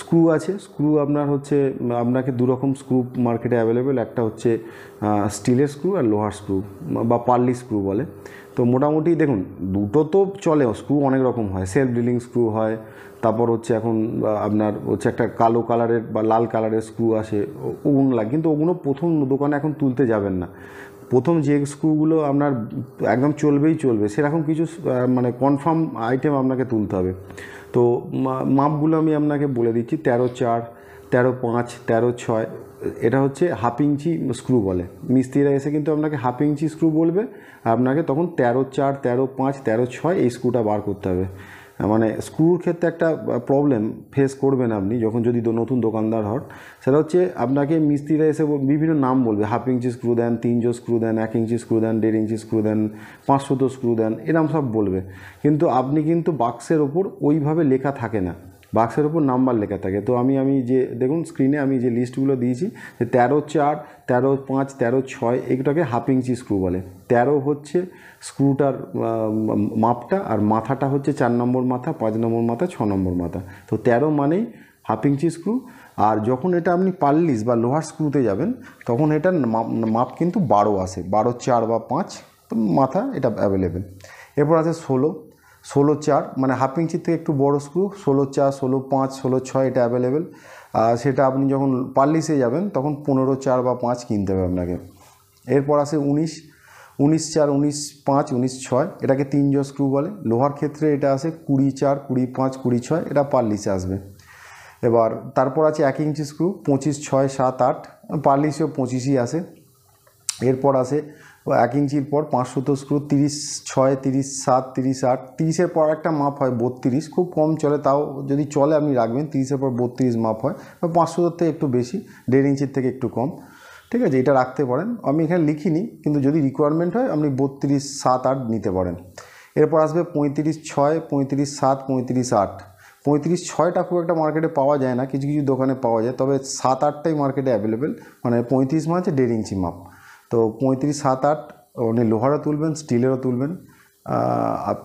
স্ক্রু আছে স্ক্রু আপনার হচ্ছে আপনাকে দুরকম স্ক্রু মার্কেটে অ্যাভেলেবেল একটা হচ্ছে স্টিলের স্ক্রু আর লোহার স্ক্রু বা পার্লি স্ক্রু বলে তো মোটামুটি দেখুন দুটো তো চলে স্ক্রু অনেক রকম হয় সেলফ ড্রিলিং স্ক্রু হয় তারপর হচ্ছে এখন আপনার হচ্ছে একটা কালো কালারের বা লাল কালারের স্ক্রু আসে ওগুন লাগে কিন্তু ওগুলো প্রথম দোকানে এখন তুলতে যাবেন না প্রথম যে স্ক্রুগুলো আপনার একদম চলবেই চলবে সেরকম কিছু মানে কনফার্ম আইটেম আপনাকে তুলতে হবে তো মাপগুলো আমি আপনাকে বলে দিচ্ছি তেরো চার তেরো পাঁচ তেরো ছয় এটা হচ্ছে হাফ ইঞ্চি স্ক্রু বলে মিস্ত্রিরা এসে কিন্তু আপনাকে হাফ ইঞ্চি স্ক্রু বলবে আপনাকে তখন তেরো চার তেরো পাঁচ তেরো ছয় এই স্ক্রুটা বার করতে হবে মানে স্ক্রুর ক্ষেত্রে একটা প্রবলেম ফেস করবেন আপনি যখন যদি নতুন দোকানদার হন সেটা হচ্ছে আপনাকে মিস্ত্রিরা এসে বিভিন্ন নাম বলবে হাফ ইঞ্চি স্ক্রু দেন জো স্ক্রু দেন এক ইঞ্চি স্ক্রু দেন দেড় ইঞ্চি স্ক্রু দেন পাঁচশো স্ক্রু দেন এরম সব বলবে কিন্তু আপনি কিন্তু বাক্সের ওপর ওইভাবে লেখা থাকে না বাক্সের উপর নাম্বার লেখা থাকে তো আমি আমি যে দেখুন স্ক্রিনে আমি যে লিস্টগুলো দিয়েছি যে তেরো চার তেরো পাঁচ তেরো ছয় এগুলোকে হাফ ইঞ্চি স্ক্রু বলে তেরো হচ্ছে স্ক্রুটার মাপটা আর মাথাটা হচ্ছে চার নম্বর মাথা পাঁচ নম্বর মাথা ছ নম্বর মাথা তো তেরো মানেই হাফ ইঞ্চি স্ক্রু আর যখন এটা আপনি পাল্লিস বা লোহার স্ক্রুতে যাবেন তখন এটার মাপ কিন্তু বারো আসে বারো চার বা পাঁচ মাথা এটা অ্যাভেলেবেল এরপর আছে ষোলো ষোলো চার মানে হাফ ইঞ্চির থেকে একটু বড় স্ক্রু ষোলো চার ষোলো পাঁচ ষোলো ছয় এটা অ্যাভেলেবেল আর সেটা আপনি যখন পার্লিসে যাবেন তখন পনেরো চার বা পাঁচ কিনতে হবে আপনাকে এরপর আসে উনিশ উনিশ চার উনিশ পাঁচ উনিশ ছয় এটাকে তিন জ স্ক্রু বলে লোহার ক্ষেত্রে এটা আসে কুড়ি চার কুড়ি পাঁচ কুড়ি ছয় এটা পার্লিসে আসবে এবার তারপর আছে এক ইঞ্চি স্ক্রু পঁচিশ ছয় সাত আট পার্লিসেও পঁচিশই আসে এরপর আসে এক ইঞ্চির পর পাঁচশো তো স্ক্রু তিরিশ ছয় তিরিশ সাত তিরিশ আট তিরিশের পর একটা মাপ হয় বত্রিশ খুব কম চলে তাও যদি চলে আপনি রাখবেন তিরিশের পর বত্রিশ মাপ হয় পাঁচশো তোর থেকে একটু বেশি দেড় ইঞ্চির থেকে একটু কম ঠিক আছে এটা রাখতে পারেন আমি এখানে লিখিনি কিন্তু যদি রিকোয়ারমেন্ট হয় আপনি বত্রিশ সাত আট নিতে পারেন এরপর আসবে পঁয়ত্রিশ ছয় পঁয়ত্রিশ সাত পঁয়ত্রিশ আট পঁয়ত্রিশ ছয়টা খুব একটা মার্কেটে পাওয়া যায় না কিছু কিছু দোকানে পাওয়া যায় তবে সাত আটটাই মার্কেটে অ্যাভেলেবেল মানে পঁয়ত্রিশ মাছ দেড় ইঞ্চি মাপ তো পঁয়ত্রিশ সাত আট উনি লোহারও তুলবেন স্টিলেরও তুলবেন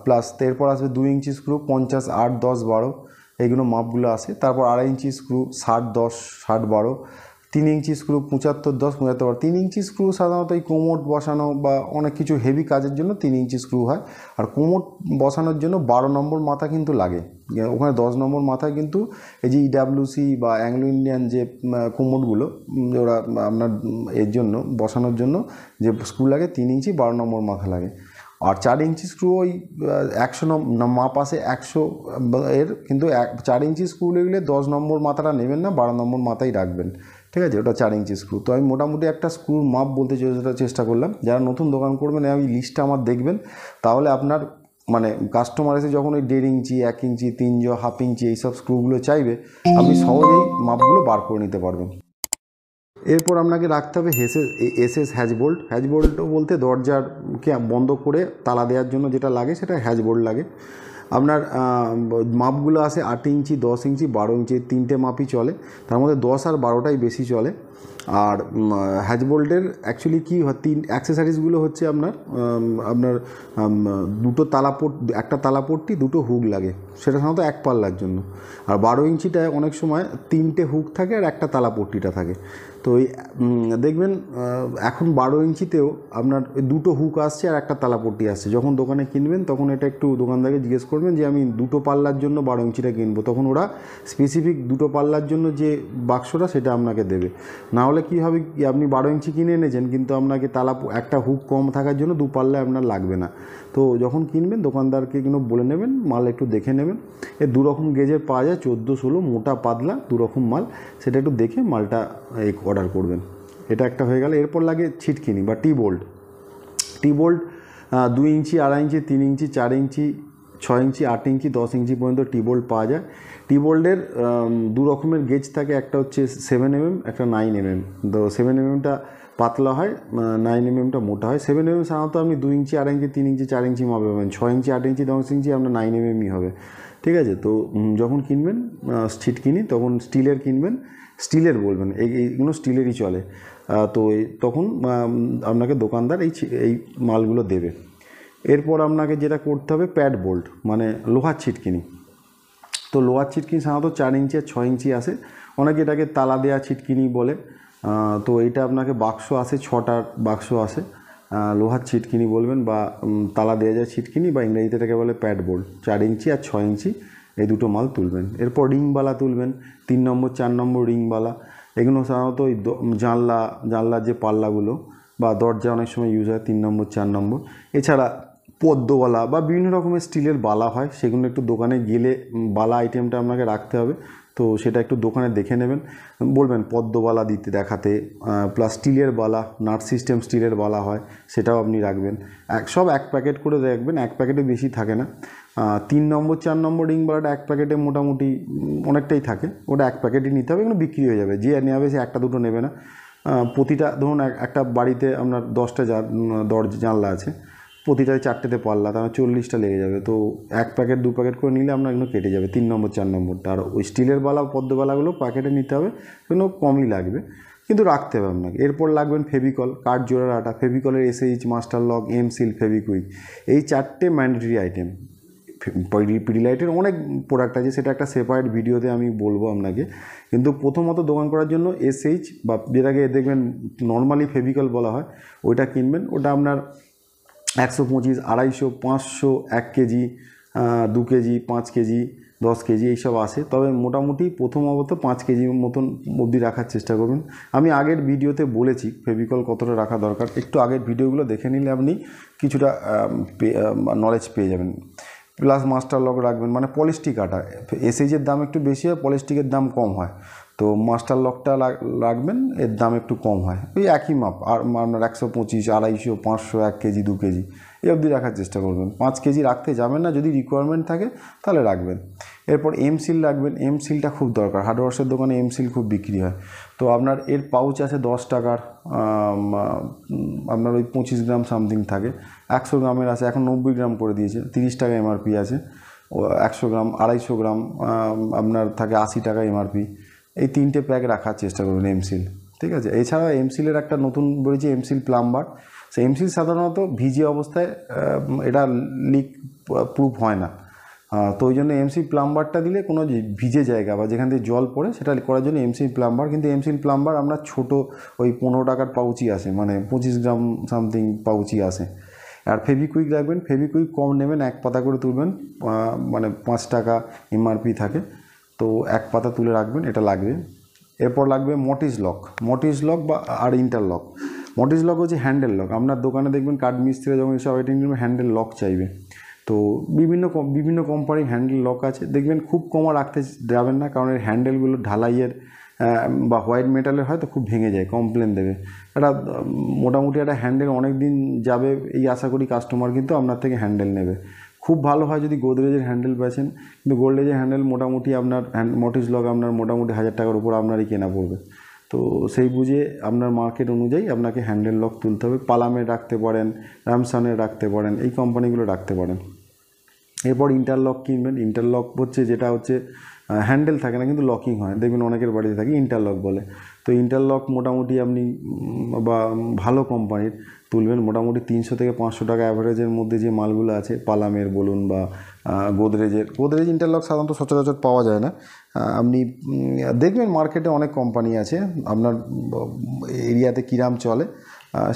প্লাস এরপর আসবে দুই ইঞ্চি স্ক্রু পঞ্চাশ আট দশ বারো এইগুলো মাপগুলো আসে তারপর আড়াই ইঞ্চি স্ক্রু ষাট দশ ষাট বারো তিন ইঞ্চি স্ক্রু পঁচাত্তর দশ পঁচাত্তর বারো তিন ইঞ্চি স্ক্রু সাধারণত এই কোমোট বসানো বা অনেক কিছু হেভি কাজের জন্য তিন ইঞ্চি স্ক্রু হয় আর কোমোট বসানোর জন্য বারো নম্বর মাথা কিন্তু লাগে ওখানে দশ নম্বর মাথায় কিন্তু এই যে ইডাব্লিউসি e বা অ্যাংলো ইন্ডিয়ান যে কোমোটগুলো ওরা আপনার এর জন্য বসানোর জন্য যে স্ক্রু লাগে তিন ইঞ্চি বারো নম্বর মাথা লাগে আর চার ইঞ্চি স্ক্রু ওই একশো মাপ আসে একশো এর কিন্তু এক চার ইঞ্চি স্ক্রু লেগলে দশ নম্বর মাথাটা নেবেন না বারো নম্বর মাথায় রাখবেন ঠিক আছে ওটা চার ইঞ্চি স্ক্রু তো আমি মোটামুটি একটা স্ক্রুর মাপ বলতে সেটা চেষ্টা করলাম যারা নতুন দোকান করবেন আমি লিস্টটা আমার দেখবেন তাহলে আপনার মানে কাস্টমার এসে যখন ওই দেড় ইঞ্চি এক ইঞ্চি তিনজ হাফ ইঞ্চি এইসব স্ক্রুগুলো চাইবে আপনি সহজেই মাপগুলো বার করে নিতে পারবেন এরপর আপনাকে রাখতে হবে হেসে এস এস হ্যাজবোল্ট হ্যাজবোল্ট বলতে দরজারকে বন্ধ করে তালা দেওয়ার জন্য যেটা লাগে সেটা হ্যাজবোল্ট লাগে আপনার মাপগুলো আসে আট ইঞ্চি দশ ইঞ্চি বারো ইঞ্চি তিনটে মাপই চলে তার মধ্যে দশ আর বারোটাই বেশি চলে আর হ্যাজবোল্টের অ্যাকচুয়ালি কী হয় তিন অ্যাক্সেসারিজগুলো হচ্ছে আপনার আপনার দুটো তালাপোট একটা তালাপট্টি দুটো হুক লাগে সেটা সাধারণত এক পাল্লার জন্য আর বারো ইঞ্চিটায় অনেক সময় তিনটে হুক থাকে আর একটা তালাপট্টিটা থাকে তো দেখবেন এখন বারো ইঞ্চিতেও আপনার দুটো হুক আসছে আর একটা তালাপট্টি আসছে যখন দোকানে কিনবেন তখন এটা একটু দোকানদারকে জিজ্ঞেস করবেন যে আমি দুটো পাল্লার জন্য বারো ইঞ্চিটা কিনবো তখন ওরা স্পেসিফিক দুটো পাল্লার জন্য যে বাক্সটা সেটা আপনাকে দেবে না হলে কী হবে আপনি বারো ইঞ্চি কিনে এনেছেন কিন্তু আপনাকে তালা একটা হুক কম থাকার জন্য দু পাল্লায় আপনার লাগবে না তো যখন কিনবেন দোকানদারকে কিন্তু বলে নেবেন মাল একটু দেখে নেবেন এ দুরকম গেজের পাওয়া যায় চোদ্দো ষোলো মোটা পাতলা দুরকম মাল সেটা একটু দেখে মালটা অর্ডার করবেন এটা একটা হয়ে গেল এরপর লাগে ছিটকিনি বা টি বোল্ড টি বোল্ড দুই ইঞ্চি আড়াই ইঞ্চি তিন ইঞ্চি চার ইঞ্চি ছয় ইঞ্চি আট ইঞ্চি দশ ইঞ্চি পর্যন্ত টি বোল্ট পাওয়া যায় টিবোল্ডের দু রকমের গেজ থাকে একটা হচ্ছে সেভেন এমএম একটা নাইন এমএম তো সেভেন এমএমটা পাতলা হয় নাইন এমএমটা mm মোটা হয় সেভেন এমএম mm সাধারণত আপনি দু ইঞ্চি আড়াই ইঞ্চি তিন ইঞ্চি চার ইঞ্চি মাপে পাবেন ছয় ইঞ্চি আট ইঞ্চি দশ ইঞ্চি আপনার নাইন এমএমই হবে ঠিক আছে তো যখন কিনবেন স্টিট কিনি তখন স্টিলের কিনবেন স্টিলের বলবেন এইগুলো স্টিলেরই চলে তো তখন আপনাকে দোকানদার এই এই মালগুলো দেবে এরপর আপনাকে যেটা করতে হবে প্যাড বোল্ট মানে লোহার ছিটকিনি তো লোহার ছিটকিনি সাধারণত চার ইঞ্চি আর ছয় ইঞ্চি আসে অনেকে এটাকে তালা দেওয়া ছিটকিনি বলে তো এইটা আপনাকে বাক্স আসে ছটার বাক্স আসে লোহার ছিটকিনি বলবেন বা তালা দেওয়া যায় ছিটকিনি বা ইংরেজিতে এটাকে বলে প্যাড বোল্ড চার ইঞ্চি আর ছয় ইঞ্চি এই দুটো মাল তুলবেন এরপর রিংবালা তুলবেন তিন নম্বর চার নম্বর রিংবালা এগুলো সাধারণত ওই জানলা জানলার যে পাল্লাগুলো বা দরজা অনেক সময় ইউজ হয় তিন নম্বর চার নম্বর এছাড়া পদ্মবালা বা বিভিন্ন রকমের স্টিলের বালা হয় সেগুলো একটু দোকানে গেলে বালা আইটেমটা আপনাকে রাখতে হবে তো সেটা একটু দোকানে দেখে নেবেন বলবেন পদ্মবালা দিতে দেখাতে প্লাস স্টিলের বালা নাট সিস্টেম স্টিলের বালা হয় সেটাও আপনি রাখবেন এক সব এক প্যাকেট করে রাখবেন এক প্যাকেটে বেশি থাকে না তিন নম্বর চার নম্বর রিং বালাটা এক প্যাকেটে মোটামুটি অনেকটাই থাকে ওটা এক প্যাকেটই নিতে হবে এগুলো বিক্রি হয়ে যাবে যে নেবে সে একটা দুটো নেবে না প্রতিটা ধরুন একটা বাড়িতে আপনার দশটা জানলা আছে প্রতিটায় চারটেতে পাল্লা তাহলে চল্লিশটা লেগে যাবে তো এক প্যাকেট দু প্যাকেট করে নিলে আপনার এগুলো কেটে যাবে তিন নম্বর চার নম্বরটা আর ওই স্টিলের বালা পদ্মবালাগুলো প্যাকেটে নিতে হবে সেগুলো কমই লাগবে কিন্তু রাখতে হবে আপনাকে এরপর লাগবেন ফেভিকল কাঠ জোড়ার আটা ফেভিকলের SH master lock M seal Fevikwik এই চারটে ম্যান্ডেটরি আইটেম পিডিলাইটের অনেক প্রোডাক্ট আছে সেটা একটা সেপারেট ভিডিওতে আমি বলবো আপনাকে কিন্তু প্রথমত দোকান করার জন্য এসএইচ বা যেটাকে দেখবেন নর্মালি ফেভিকল বলা হয় ওইটা কিনবেন ওটা আপনার একশো পঁচিশ আড়াইশো পাঁচশো এক কেজি দু কেজি পাঁচ কেজি দশ কেজি এইসব আসে তবে মোটামুটি প্রথম অবস্থা পাঁচ কেজি মতন অবধি রাখার চেষ্টা করবেন আমি আগের ভিডিওতে বলেছি ফেভিকল কতটা রাখা দরকার একটু আগের ভিডিওগুলো দেখে নিলে আপনি কিছুটা নলেজ পেয়ে যাবেন প্লাস মাস্টার লক রাখবেন মানে পলিস্টিক আটা এসএইচের দাম একটু বেশি হয় পলিস্টিকের দাম কম হয় তো মাস্টার লকটা রাখবেন এর দাম একটু কম হয় ওই একই মাপ আর আপনার একশো পঁচিশ আড়াইশো পাঁচশো এক কেজি দু কেজি এই অবধি রাখার চেষ্টা করবেন পাঁচ কেজি রাখতে যাবেন না যদি রিকোয়ারমেন্ট থাকে তাহলে রাখবেন এরপর এম সিল রাখবেন এম সিলটা খুব দরকার হার্ডওয়ার্সের দোকানে এম সিল খুব বিক্রি হয় তো আপনার এর পাউচ আছে দশ টাকার আপনার ওই পঁচিশ গ্রাম সামথিং থাকে একশো গ্রামের আছে এখন নব্বই গ্রাম করে দিয়েছে তিরিশ টাকা এমআরপি আছে একশো গ্রাম আড়াইশো গ্রাম আপনার থাকে আশি টাকা এমআরপি এই তিনটে প্যাক রাখার চেষ্টা করবেন এমসিল ঠিক আছে এছাড়া এমসিলের একটা নতুন বলেছি এমসিল প্লাম্বার সে এমসিল সাধারণত ভিজে অবস্থায় এটা লিক প্রুফ হয় না তো ওই জন্য এমসি প্লাম্বারটা দিলে কোনো ভিজে জায়গা বা যেখান থেকে জল পড়ে সেটা করার জন্য এমসি প্লাম্বার কিন্তু এমসি প্লাম্বার আমরা ছোট ওই পনেরো টাকার পাউচি আসে মানে পঁচিশ গ্রাম সামথিং পাউচি আসে আর ফেভিকুইক রাখবেন ফেভিকুইক কম নেবেন এক পাতা করে তুলবেন মানে পাঁচ টাকা এমআরপি থাকে তো এক পাতা তুলে রাখবেন এটা লাগবে এরপর লাগবে মটিজ লক মটিজ লক বা আর ইন্টারলক মটিজ লক হচ্ছে হ্যান্ডেল লক আপনার দোকানে দেখবেন কাঠ মিস্ত্রি যখন এসব আইটেম কিনবে হ্যান্ডেল লক চাইবে তো বিভিন্ন বিভিন্ন কোম্পানির হ্যান্ডেল লক আছে দেখবেন খুব কমা রাখতে যাবেন না কারণ এর হ্যান্ডেলগুলো ঢালাইয়ের বা হোয়াইট মেটালের হয়তো খুব ভেঙে যায় কমপ্লেন দেবে একটা মোটামুটি একটা হ্যান্ডেল অনেক দিন যাবে এই আশা করি কাস্টমার কিন্তু আপনার থেকে হ্যান্ডেল নেবে খুব ভালো হয় যদি গোদরেজের হ্যান্ডেল বেছেন কিন্তু গোল্ডেজের হ্যান্ডেল মোটামুটি আপনার হ্যান্ড মটিস লক আপনার মোটামুটি হাজার টাকার উপর আপনারই কেনা পড়বে তো সেই বুঝে আপনার মার্কেট অনুযায়ী আপনাকে হ্যান্ডেল লক তুলতে হবে পালামে রাখতে পারেন র্যামসানে রাখতে পারেন এই কোম্পানিগুলো রাখতে পারেন এরপর ইন্টারলক কিনবেন ইন্টারলক হচ্ছে যেটা হচ্ছে হ্যান্ডেল থাকে না কিন্তু লকিং হয় দেখবেন অনেকের বাড়িতে থাকে ইন্টারলক বলে তো ইন্টারলক মোটামুটি আপনি বা ভালো কোম্পানির তুলবেন মোটামুটি তিনশো থেকে পাঁচশো টাকা অ্যাভারেজের মধ্যে যে মালগুলো আছে পালামের বলুন বা গোদরেজের গোদরেজ ইন্টারলক সাধারণত সচরাচর পাওয়া যায় না আপনি দেখবেন মার্কেটে অনেক কোম্পানি আছে আপনার এরিয়াতে কিরাম চলে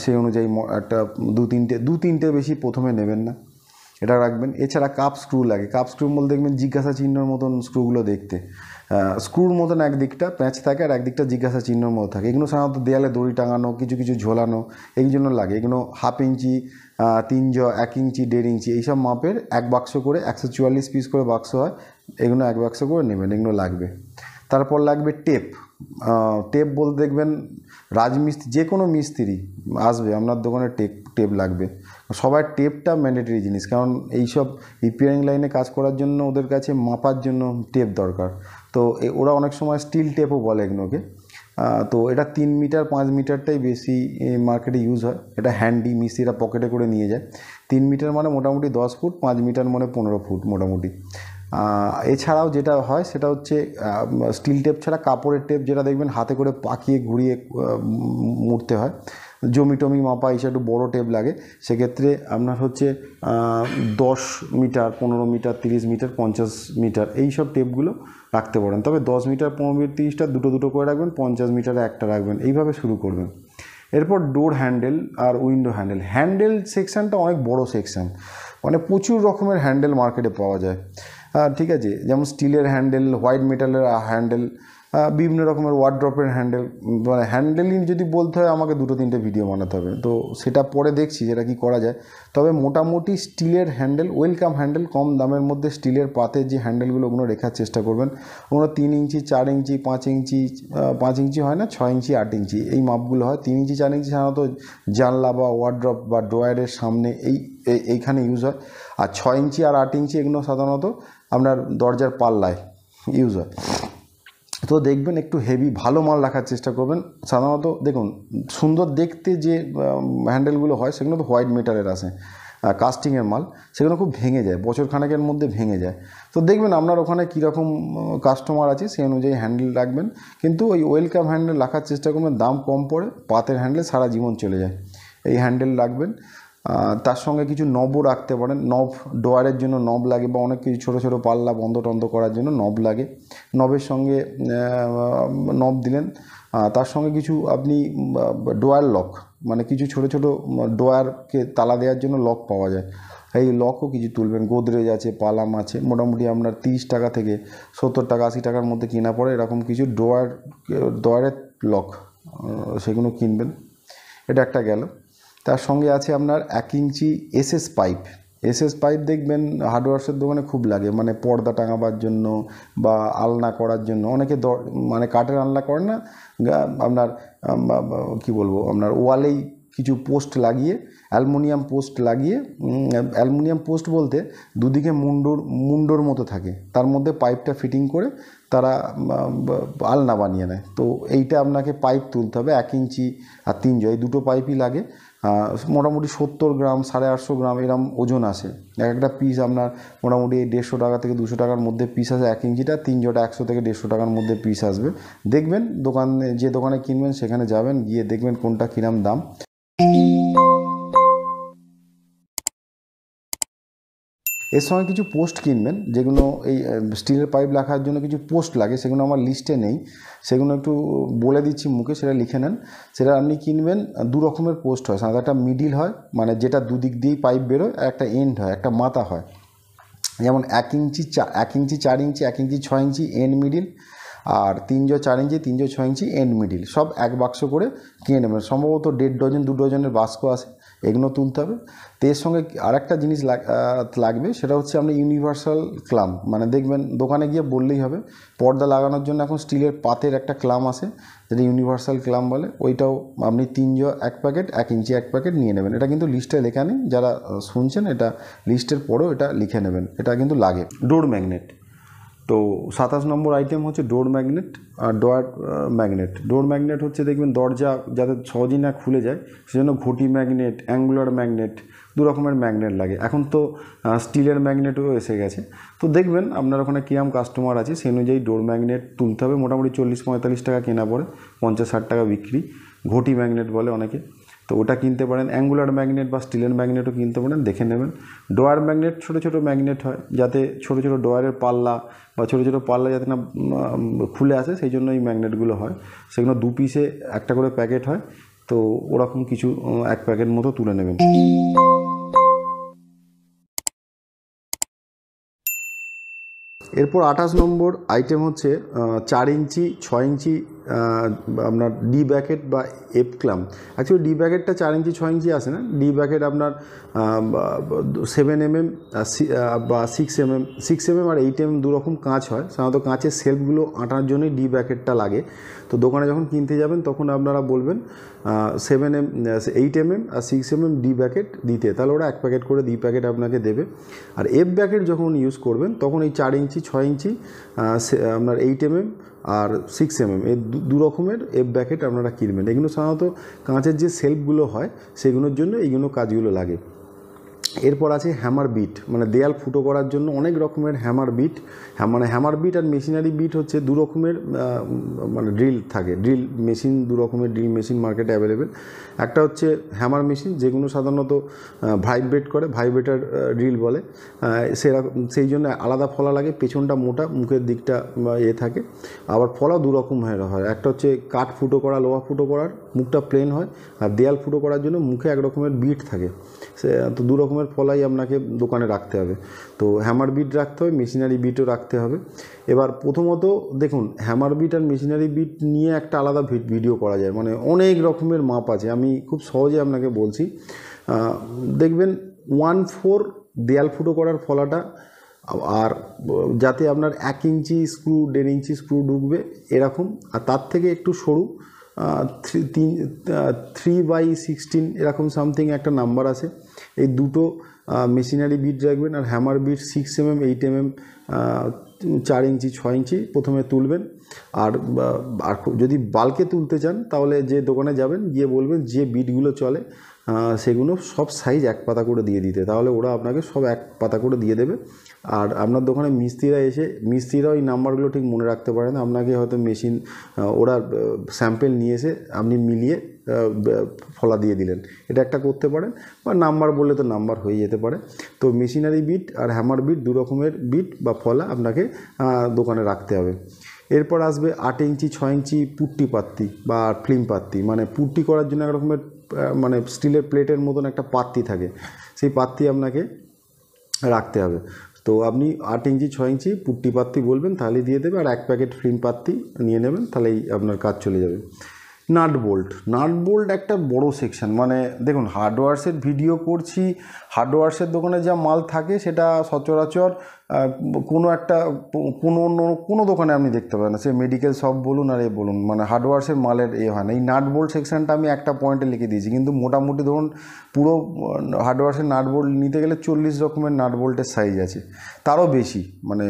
সেই অনুযায়ী একটা দু তিনটে দু তিনটে বেশি প্রথমে নেবেন না এটা রাখবেন এছাড়া কাপ স্ক্রু লাগে কাপ স্ক্রু বলতে দেখবেন জিজ্ঞাসা চিহ্নর মতন স্ক্রুগুলো দেখতে স্ক্রুর মতন একদিকটা প্যাঁচ থাকে আর একদিকটা জিজ্ঞাসা চিহ্নর মতো থাকে এগুলো সাধারণত দেয়ালে দড়ি টাঙানো কিছু কিছু ঝোলানো এই জন্য লাগে এগুলো হাফ ইঞ্চি তিন জ এক ইঞ্চি দেড় ইঞ্চি এইসব মাপের এক বাক্স করে একশো চুয়াল্লিশ পিস করে বাক্স হয় এগুলো এক বাক্স করে নেবেন এগুলো লাগবে তারপর লাগবে টেপ টেপ বলতে দেখবেন রাজমিস্ত্রি যে কোনো মিস্ত্রি আসবে আপনার দোকানে টেপ টেপ লাগবে সবার টেপটা ম্যান্ডেটরি জিনিস কারণ এইসব রিপেয়ারিং লাইনে কাজ করার জন্য ওদের কাছে মাপার জন্য টেপ দরকার তো ওরা অনেক সময় স্টিল টেপও বলে এগুলোকে তো এটা তিন মিটার পাঁচ মিটারটাই বেশি মার্কেটে ইউজ হয় এটা হ্যান্ডি মিস্ত্রিরা পকেটে করে নিয়ে যায় তিন মিটার মানে মোটামুটি দশ ফুট পাঁচ মিটার মানে পনেরো ফুট মোটামুটি এছাড়াও যেটা হয় সেটা হচ্ছে স্টিল টেপ ছাড়া কাপড়ের টেপ যেটা দেখবেন হাতে করে পাকিয়ে ঘুরিয়ে মুড়তে হয় জমি টমি মাপা হিসেবে একটু বড়ো টেপ লাগে সেক্ষেত্রে আপনার হচ্ছে দশ মিটার পনেরো মিটার তিরিশ মিটার পঞ্চাশ মিটার এই সব টেপগুলো রাখতে পারেন তবে দশ মিটার পনেরো মিটার তিরিশটা দুটো দুটো করে রাখবেন পঞ্চাশ মিটারে একটা রাখবেন এইভাবে শুরু করবেন এরপর ডোর হ্যান্ডেল আর উইন্ডো হ্যান্ডেল হ্যান্ডেল সেকশানটা অনেক বড় সেকশান মানে প্রচুর রকমের হ্যান্ডেল মার্কেটে পাওয়া যায় ঠিক আছে যেমন স্টিলের হ্যান্ডেল হোয়াইট মেটালের হ্যান্ডেল বিভিন্ন রকমের ওয়ার্ড্রপের হ্যান্ডেল মানে হ্যান্ডেলিং যদি বলতে হয় আমাকে দুটো তিনটে ভিডিও বানাতে হবে তো সেটা পরে দেখছি যেটা কি করা যায় তবে মোটামুটি স্টিলের হ্যান্ডেল ওয়েলকাম হ্যান্ডেল কম দামের মধ্যে স্টিলের পাতের যে হ্যান্ডেলগুলো ওগুলো রেখার চেষ্টা করবেন ওগুলো তিন ইঞ্চি চার ইঞ্চি পাঁচ ইঞ্চি পাঁচ ইঞ্চি হয় না ছয় ইঞ্চি আট ইঞ্চি এই মাপগুলো হয় তিন ইঞ্চি চার ইঞ্চি সাধারণত জানলা বা ওয়ার্ড্রপ বা ড্রয়ারের সামনে এই এইখানে ইউজ হয় আর ছয় ইঞ্চি আর আট ইঞ্চি এগুলো সাধারণত আপনার দরজার পাল্লায় ইউজ হয় তো দেখবেন একটু হেভি ভালো মাল রাখার চেষ্টা করবেন সাধারণত দেখুন সুন্দর দেখতে যে হ্যান্ডেলগুলো হয় সেগুলো তো হোয়াইট মেটালের আসে কাস্টিংয়ের মাল সেগুলো খুব ভেঙে যায় বছর খানেকের মধ্যে ভেঙে যায় তো দেখবেন আপনার ওখানে কীরকম কাস্টমার আছে সেই অনুযায়ী হ্যান্ডেল রাখবেন কিন্তু ওই ওয়েলকাম হ্যান্ডেল রাখার চেষ্টা করবেন দাম কম পড়ে পাতের হ্যান্ডেল সারা জীবন চলে যায় এই হ্যান্ডেল রাখবেন তার সঙ্গে কিছু নবও রাখতে পারেন নব ডোয়ারের জন্য নব লাগে বা অনেক কিছু ছোটো ছোটো পাল্লা বন্ধ টন্ধ করার জন্য নব লাগে নবের সঙ্গে নব দিলেন তার সঙ্গে কিছু আপনি ডোয়ার লক মানে কিছু ছোট ছোট ডোয়ারকে তালা দেওয়ার জন্য লক পাওয়া যায় এই লকও কিছু তুলবেন গোদরেজ আছে পালাম আছে মোটামুটি আপনার তিরিশ টাকা থেকে সত্তর টাকা আশি টাকার মধ্যে কেনা পড়ে এরকম কিছু ডোয়ার ডোয়ারের লক সেগুলো কিনবেন এটা একটা গেল তার সঙ্গে আছে আপনার এক inch SS pipe SS pipe দেখবেন হার্ডওয়ার্সের দোকানে খুব লাগে মানে পর্দা টাঙাবার জন্য বা আলনা করার জন্য অনেকে মানে কাঠের আলনা করে না আপনার কি বলবো আপনার ওয়ালেই কিছু পোস্ট লাগিয়ে অ্যালমোনিয়াম পোস্ট লাগিয়ে অ্যালমোনিয়াম পোস্ট বলতে দুদিকে মুন্ডোর মুন্ডোর মতো থাকে তার মধ্যে পাইপটা ফিটিং করে তারা আলনা বানিয়ে নেয় তো এইটা আপনাকে পাইপ তুলতে হবে এক ইঞ্চি আর তিন জয় দুটো পাইপই লাগে মোটামুটি সত্তর গ্রাম সাড়ে আটশো গ্রাম এরম ওজন আছে এক একটা পিস আপনার মোটামুটি দেড়শো টাকা থেকে দুশো টাকার মধ্যে পিস আছে এক ইঞ্চিটা তিনশোটা একশো থেকে দেড়শো টাকার মধ্যে পিস আসবে দেখবেন দোকানে যে দোকানে কিনবেন সেখানে যাবেন গিয়ে দেখবেন কোনটা কিরাম দাম এর সঙ্গে কিছু পোস্ট কিনবেন যেগুলো এই স্টিলের পাইপ রাখার জন্য কিছু পোস্ট লাগে সেগুলো আমার লিস্টে নেই সেগুলো একটু বলে দিচ্ছি মুখে সেটা লিখে নেন সেটা আপনি কিনবেন দু রকমের পোস্ট হয় সাধারণত একটা মিডিল হয় মানে যেটা দুদিক দিয়েই পাইপ বেরোয় আর একটা এন্ড হয় একটা মাথা হয় যেমন এক ইঞ্চি চা এক ইঞ্চি চার ইঞ্চি এক ইঞ্চি ছয় ইঞ্চি এন্ড মিডিল আর তিনজো চার ইঞ্চি তিনজো ছয় ইঞ্চি এন্ড মিডিল সব এক বাক্স করে কিনে নেবেন সম্ভবত দেড় ডজন দু ডজনের বাক্স আছে এগুলো তুলতে হবে তো এর সঙ্গে আর একটা জিনিস লাগবে সেটা হচ্ছে আপনি ইউনিভার্সাল ক্লাম মানে দেখবেন দোকানে গিয়ে বললেই হবে পর্দা লাগানোর জন্য এখন স্টিলের পাতের একটা ক্লাম আছে যেটা ইউনিভার্সাল ক্লাম বলে ওইটাও আপনি তিন জ এক প্যাকেট এক ইঞ্চি এক প্যাকেট নিয়ে নেবেন এটা কিন্তু লিস্টে লেখা নেই যারা শুনছেন এটা লিস্টের পরেও এটা লিখে নেবেন এটা কিন্তু লাগে ডোর ম্যাগনেট তো সাতাশ নম্বর আইটেম হচ্ছে ডোর ম্যাগনেট আর ডোয়ার ম্যাগনেট ডোর ম্যাগনেট হচ্ছে দেখবেন দরজা যাতে সহজেই না খুলে যায় সেজন্য ঘটি ম্যাগনেট অ্যাঙ্গুলার ম্যাগনেট দু রকমের ম্যাগনেট লাগে এখন তো স্টিলের ম্যাগনেটও এসে গেছে তো দেখবেন আপনার ওখানে কিরাম কাস্টমার আছে সেই অনুযায়ী ডোর ম্যাগনেট তুলতে হবে মোটামুটি চল্লিশ পঁয়তাল্লিশ টাকা কেনা পড়ে পঞ্চাশ ষাট টাকা বিক্রি ঘটি ম্যাগনেট বলে অনেকে তো ওটা কিনতে পারেন অ্যাঙ্গুলার ম্যাগনেট বা স্টিলের ম্যাগনেটও কিনতে পারেন দেখে নেবেন ডোয়ার ম্যাগনেট ছোটো ছোটো ম্যাগনেট হয় যাতে ছোটো ছোটো ডোয়ারের পাল্লা বা ছোটো ছোটো পাল্লা যাতে না খুলে আসে সেই জন্য এই ম্যাগনেটগুলো হয় সেগুলো দু পিসে একটা করে প্যাকেট হয় তো ওরকম কিছু এক প্যাকেট মতো তুলে নেবেন এরপর আঠাশ নম্বর আইটেম হচ্ছে চার ইঞ্চি ছয় ইঞ্চি আপনার ডি ব্যাকেট বা এফ ক্লাম অ্যাকচুয়ালি ডি ব্যাকেটটা চার ইঞ্চি ছয় ইঞ্চি আসে না ডি ব্যাকেট আপনার সেভেন এম এম বা six M M six M M আর এইট এম এম দুরকম কাঁচ হয় সাধারণত কাঁচের সেলফগুলো আঁটার জন্যই ডি ব্যাকেটটা লাগে তো দোকানে যখন কিনতে যাবেন তখন আপনারা বলবেন seven M eight M M আর six M M D bracket দিতে তাহলে ওরা এক প্যাকেট করে ডি প্যাকেট আপনাকে দেবে আর এফ ব্যাকেট যখন ইউজ করবেন তখন এই চার ইঞ্চি ছয় ইঞ্চি আপনার এইট এম এম আর সিক্স এম এম এর দু রকমের এফ ব্যাকেট আপনারা কিনবেন এগুলো সাধারণত কাঁচের যে সেলফগুলো হয় সেগুলোর জন্য এইগুলো কাজগুলো লাগে এরপর আছে হ্যামার বিট মানে দেয়াল ফুটো করার জন্য অনেক রকমের হ্যামার বিট মানে হ্যামার বিট আর মেশিনারি বিট হচ্ছে দু রকমের মানে ড্রিল থাকে ড্রিল মেশিন দু রকমের ড্রিল মেশিন মার্কেটে অ্যাভেলেবেল একটা হচ্ছে হ্যামার মেশিন যেগুলো সাধারণত ভাইব্রেট করে ভাইব্রেটার ড্রিল বলে সেরকম সেই জন্য আলাদা ফলা লাগে পেছনটা মোটা মুখের দিকটা এ থাকে আবার ফলা দু রকম হয় একটা হচ্ছে কাঠ ফুটো করা লোহা ফুটো করার মুখটা প্লেন হয় আর দেয়াল ফুটো করার জন্য মুখে এক রকমের বিট থাকে সে তো দু রকমের ফলাই আপনাকে দোকানে রাখতে হবে তো হ্যামার বিট রাখতে হবে মেশিনারি বিটও রাখতে হবে এবার প্রথমত দেখুন হ্যামার বিট আর মেশিনারি বিট নিয়ে একটা আলাদা ভিডিও করা যায় মানে অনেক রকমের মাপ আছে আমি খুব সহজে আপনাকে বলছি দেখবেন ওয়ান ফোর দেয়াল ফুটো করার ফলাটা আর যাতে আপনার এক ইঞ্চি স্ক্রু দেড় ইঞ্চি স্ক্রু ঢুকবে এরকম আর তার থেকে একটু সরু থ্রি তিন থ্রি বাই সিক্সটিন এরকম সামথিং একটা নাম্বার আছে এই দুটো মেশিনারি বিট রাখবেন আর hammer bit six M M eight M M চার ইঞ্চি ছয় ইঞ্চি প্রথমে তুলবেন আর আর যদি বালকে তুলতে চান তাহলে যে দোকানে যাবেন গিয়ে বলবেন যে বিটগুলো চলে সেগুলো সব সাইজ এক পাতা করে দিয়ে দিতে তাহলে ওরা আপনাকে সব এক পাতা করে দিয়ে দেবে আর আপনার দোকানে মিস্ত্রিরা এসে মিস্ত্রিরা ওই নাম্বারগুলো ঠিক মনে রাখতে পারে না আপনাকে হয়তো মেশিন ওরা স্যাম্পেল নিয়ে এসে আপনি মিলিয়ে ফলা দিয়ে দিলেন এটা একটা করতে পারেন বা নাম্বার বললে তো নাম্বার হয়ে যেতে পারে তো মেশিনারি বিট আর হ্যামার বিট দু রকমের বিট বা ফলা আপনাকে দোকানে রাখতে হবে এরপর আসবে আট ইঞ্চি ছয় ইঞ্চি পুট্টি পাত্তি বা ফিল্ম পাত্তি মানে পুট্টি করার জন্য এক রকমের মানে স্টিলের প্লেটের মতন একটা পাত্তি থাকে সেই পাত্রি আপনাকে রাখতে হবে তো আপনি আট ইঞ্চি ছয় ইঞ্চি পুট্টি পাত্তি বলবেন তাহলে দিয়ে দেবে আর এক প্যাকেট ফ্রিম পাত্রি নিয়ে নেবেন তাহলেই আপনার কাজ চলে যাবে নাট বোল্ট নাট বোল্ট একটা বড় সেকশন মানে দেখুন হার্ডওয়ার্সের ভিডিও করছি হার্ডওয়ার্সের দোকানে যা মাল থাকে সেটা সচরাচর কোনো একটা কোনো অন্য কোনো দোকানে আপনি দেখতে পাবেন না সে মেডিকেল শপ বলুন আর এ বলুন মানে হার্ডওয়ার্সের মালের এ হয় না এই নাটবোল্ট সেকশানটা আমি একটা পয়েন্টে লিখে দিয়েছি কিন্তু মোটামুটি ধরুন পুরো হার্ডওয়ার্সের নাটবোল্ট নিতে গেলে চল্লিশ রকমের নাটবোল্টের সাইজ আছে তারও বেশি মানে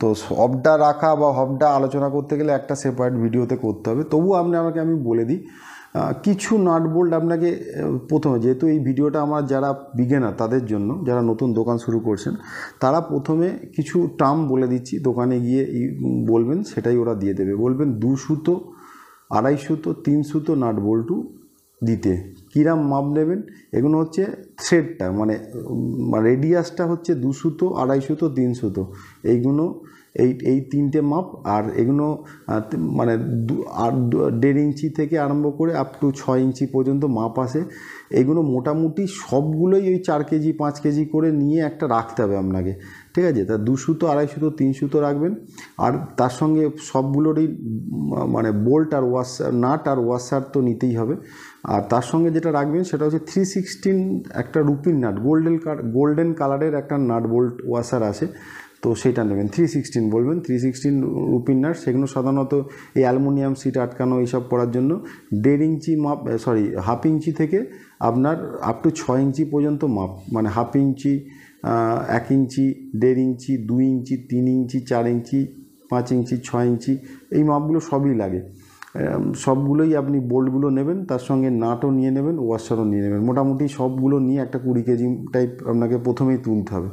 তো সবটা রাখা বা হবটা আলোচনা করতে গেলে একটা সেপারেট ভিডিওতে করতে হবে তবু আপনি আমাকে আমি বলে দিই কিছু নাট বোল্ড আপনাকে প্রথমে যেহেতু এই ভিডিওটা আমার যারা বিগেনার তাদের জন্য যারা নতুন দোকান শুরু করছেন তারা প্রথমে কিছু টার্ম বলে দিচ্ছি দোকানে গিয়ে বলবেন সেটাই ওরা দিয়ে দেবে বলবেন দু সুতো আড়াই সুতো তিন সুতো নাট বোল্টু দিতে কিরাম মাপ নেবেন এগুলো হচ্ছে থ্রেডটা মানে রেডিয়াসটা হচ্ছে দু সুতো আড়াই সুতো তিন সুতো এইগুলো এই এই তিনটে মাপ আর এগুলো মানে আর দেড় ইঞ্চি থেকে আরম্ভ করে আপ টু ছ ইঞ্চি পর্যন্ত মাপ আসে এগুলো মোটামুটি সবগুলোই ওই চার কেজি পাঁচ কেজি করে নিয়ে একটা রাখতে হবে আপনাকে ঠিক আছে তা দুশো তো আড়াইশো তো তিনশো তো রাখবেন আর তার সঙ্গে সবগুলোরই মানে বোল্ট আর ওয়াশ নাট আর ওয়াশার তো নিতেই হবে আর তার সঙ্গে যেটা রাখবেন সেটা হচ্ছে থ্রি সিক্সটিন একটা রুপির নাট গোল্ডেন গোল্ডেন কালারের একটা নাট বোল্ট ওয়াশার আছে তো সেটা নেবেন থ্রি সিক্সটিন বলবেন থ্রি সিক্সটিন রুপিনার সেগুলো সাধারণত এই অ্যালুমিনিয়াম সিট আটকানো এইসব করার জন্য দেড় ইঞ্চি মাপ সরি হাফ ইঞ্চি থেকে আপনার আপ টু ছ ইঞ্চি পর্যন্ত মাপ মানে হাফ ইঞ্চি এক ইঞ্চি দেড় ইঞ্চি দুই ইঞ্চি তিন ইঞ্চি চার ইঞ্চি পাঁচ ইঞ্চি ছ ইঞ্চি এই মাপগুলো সবই লাগে সবগুলোই আপনি বোল্টগুলো নেবেন তার সঙ্গে নাটও নিয়ে নেবেন ওয়াশারও নিয়ে নেবেন মোটামুটি সবগুলো নিয়ে একটা কুড়ি কেজি টাইপ আপনাকে প্রথমেই তুলতে হবে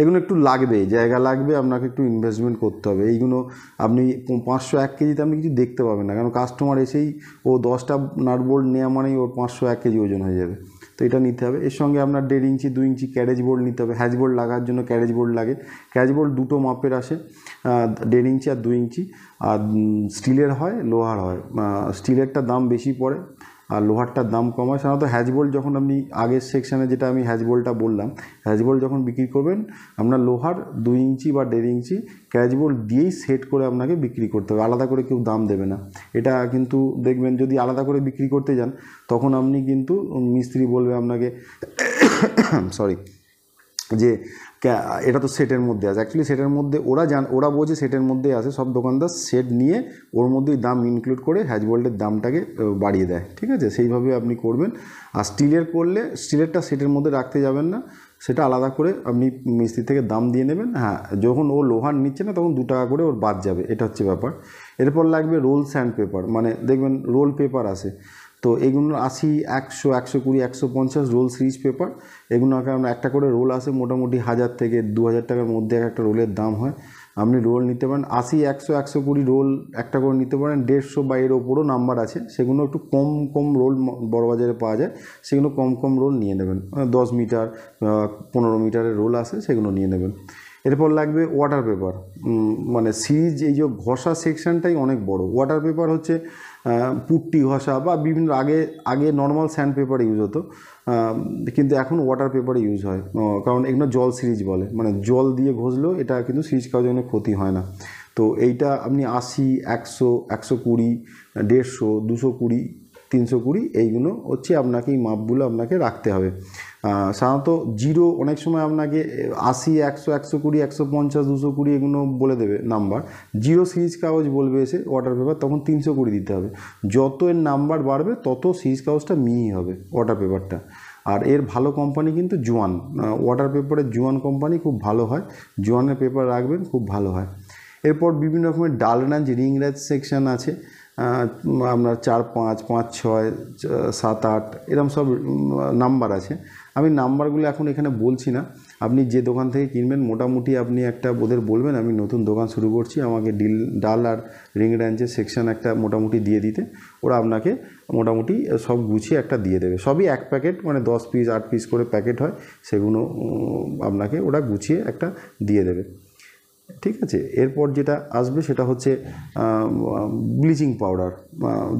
এগুলো একটু লাগবে জায়গা লাগবে আপনাকে একটু ইনভেস্টমেন্ট করতে হবে এইগুলো আপনি পাঁচশো এক কেজিতে আপনি কিছু দেখতে পাবেন না কারণ কাস্টমার এসেই ও দশটা নাট নাটবোল্ট নেওয়া মানেই ওর পাঁচশো এক কেজি ওজন হয়ে যাবে তো এটা নিতে হবে এর সঙ্গে আপনার দেড় ইঞ্চি দু ইঞ্চি ক্যারেজ বোর্ড নিতে হবে হ্যাজ বোর্ড লাগার জন্য ক্যারেজ বোর্ড লাগে ক্যারেজ বোর্ড দুটো মাপের আসে দেড় ইঞ্চি আর দু ইঞ্চি আর স্টিলের হয় লোহার হয় স্টিলেরটা দাম বেশি পড়ে আর লোহারটার দাম কমায় সাধারণত হ্যাজবোল্ট যখন আপনি আগের সেকশানে যেটা আমি হ্যাজবোল্টটা বললাম হ্যাজবোল্ট যখন বিক্রি করবেন আপনার লোহার দুই ইঞ্চি বা দেড় ইঞ্চি ক্যাজবোল্ট দিয়েই সেট করে আপনাকে বিক্রি করতে হবে আলাদা করে কেউ দাম দেবে না এটা কিন্তু দেখবেন যদি আলাদা করে বিক্রি করতে যান তখন আপনি কিন্তু মিস্ত্রি বলবে আপনাকে সরি যে এটা তো সেটের মধ্যে আছে অ্যাকচুয়ালি সেটের মধ্যে ওরা জান ওরা বোঝে সেটের মধ্যে আসে সব দোকানদার সেট নিয়ে ওর মধ্যেই দাম ইনক্লুড করে হ্যাজবোল্টের দামটাকে বাড়িয়ে দেয় ঠিক আছে সেইভাবে আপনি করবেন আর স্টিলের করলে স্টিলেরটা সেটের মধ্যে রাখতে যাবেন না সেটা আলাদা করে আপনি মিস্ত্রি থেকে দাম দিয়ে নেবেন হ্যাঁ যখন ও লোহার নিচ্ছে না তখন দু টাকা করে ওর বাদ যাবে এটা হচ্ছে ব্যাপার এরপর লাগবে রোল স্যান্ড পেপার মানে দেখবেন রোল পেপার আছে তো এগুলো আশি একশো একশো কুড়ি একশো পঞ্চাশ রোল সিরিজ পেপার এগুলো কারণ একটা করে রোল আসে মোটামুটি হাজার থেকে দু হাজার টাকার মধ্যে একটা রোলের দাম হয় আপনি রোল নিতে পারেন আশি একশো একশো কুড়ি রোল একটা করে নিতে পারেন দেড়শো বা এর ওপরও নাম্বার আছে সেগুলো একটু কম কম রোল বড়বাজারে পাওয়া যায় সেগুলো কম কম রোল নিয়ে নেবেন মানে দশ মিটার পনেরো মিটারের রোল আছে সেগুলো নিয়ে নেবেন এরপর লাগবে ওয়াটার পেপার মানে সিরিজ এই যে ঘষা সেকশানটাই অনেক বড় ওয়াটার পেপার হচ্ছে পুট্টি ঘষা বা বিভিন্ন আগে আগে নর্মাল স্যান্ড পেপার ইউজ হতো কিন্তু এখন ওয়াটার পেপার ইউজ হয় কারণ এগুলো জল সিরিজ বলে মানে জল দিয়ে ঘষলেও এটা কিন্তু সিরিজ খাওয়ার জন্য ক্ষতি হয় না তো এইটা আপনি আশি একশো একশো কুড়ি দেড়শো দুশো কুড়ি তিনশো কুড়ি এইগুলো হচ্ছে আপনাকে এই মাপগুলো আপনাকে রাখতে হবে সাধারণত জিরো অনেক সময় আপনাকে আশি একশো একশো কুড়ি একশো পঞ্চাশ দুশো কুড়ি এগুলো বলে দেবে নাম্বার জিরো সিরিজ কাগজ বলবে এসে ওয়াটার পেপার তখন তিনশো কুড়ি দিতে হবে যত এর নাম্বার বাড়বে তত সিরিজ কাগজটা মিই হবে ওয়াটার পেপারটা আর এর ভালো কোম্পানি কিন্তু জোয়ান ওয়াটার পেপারের জোয়ান কোম্পানি খুব ভালো হয় জোয়ানের পেপার রাখবেন খুব ভালো হয় এরপর বিভিন্ন রকমের ডালরাঞ্জ রিংরাজ সেকশান আছে আপনার চার পাঁচ পাঁচ ছয় সাত আট এরম সব নাম্বার আছে আমি নাম্বারগুলো এখন এখানে বলছি না আপনি যে দোকান থেকে কিনবেন মোটামুটি আপনি একটা ওদের বলবেন আমি নতুন দোকান শুরু করছি আমাকে ডিল ডাল আর রিং রিংরাঞ্চের সেকশন একটা মোটামুটি দিয়ে দিতে ওরা আপনাকে মোটামুটি সব গুছিয়ে একটা দিয়ে দেবে সবই এক প্যাকেট মানে দশ পিস আট পিস করে প্যাকেট হয় সেগুলো আপনাকে ওরা গুছিয়ে একটা দিয়ে দেবে ঠিক আছে এরপর যেটা আসবে সেটা হচ্ছে ব্লিচিং পাউডার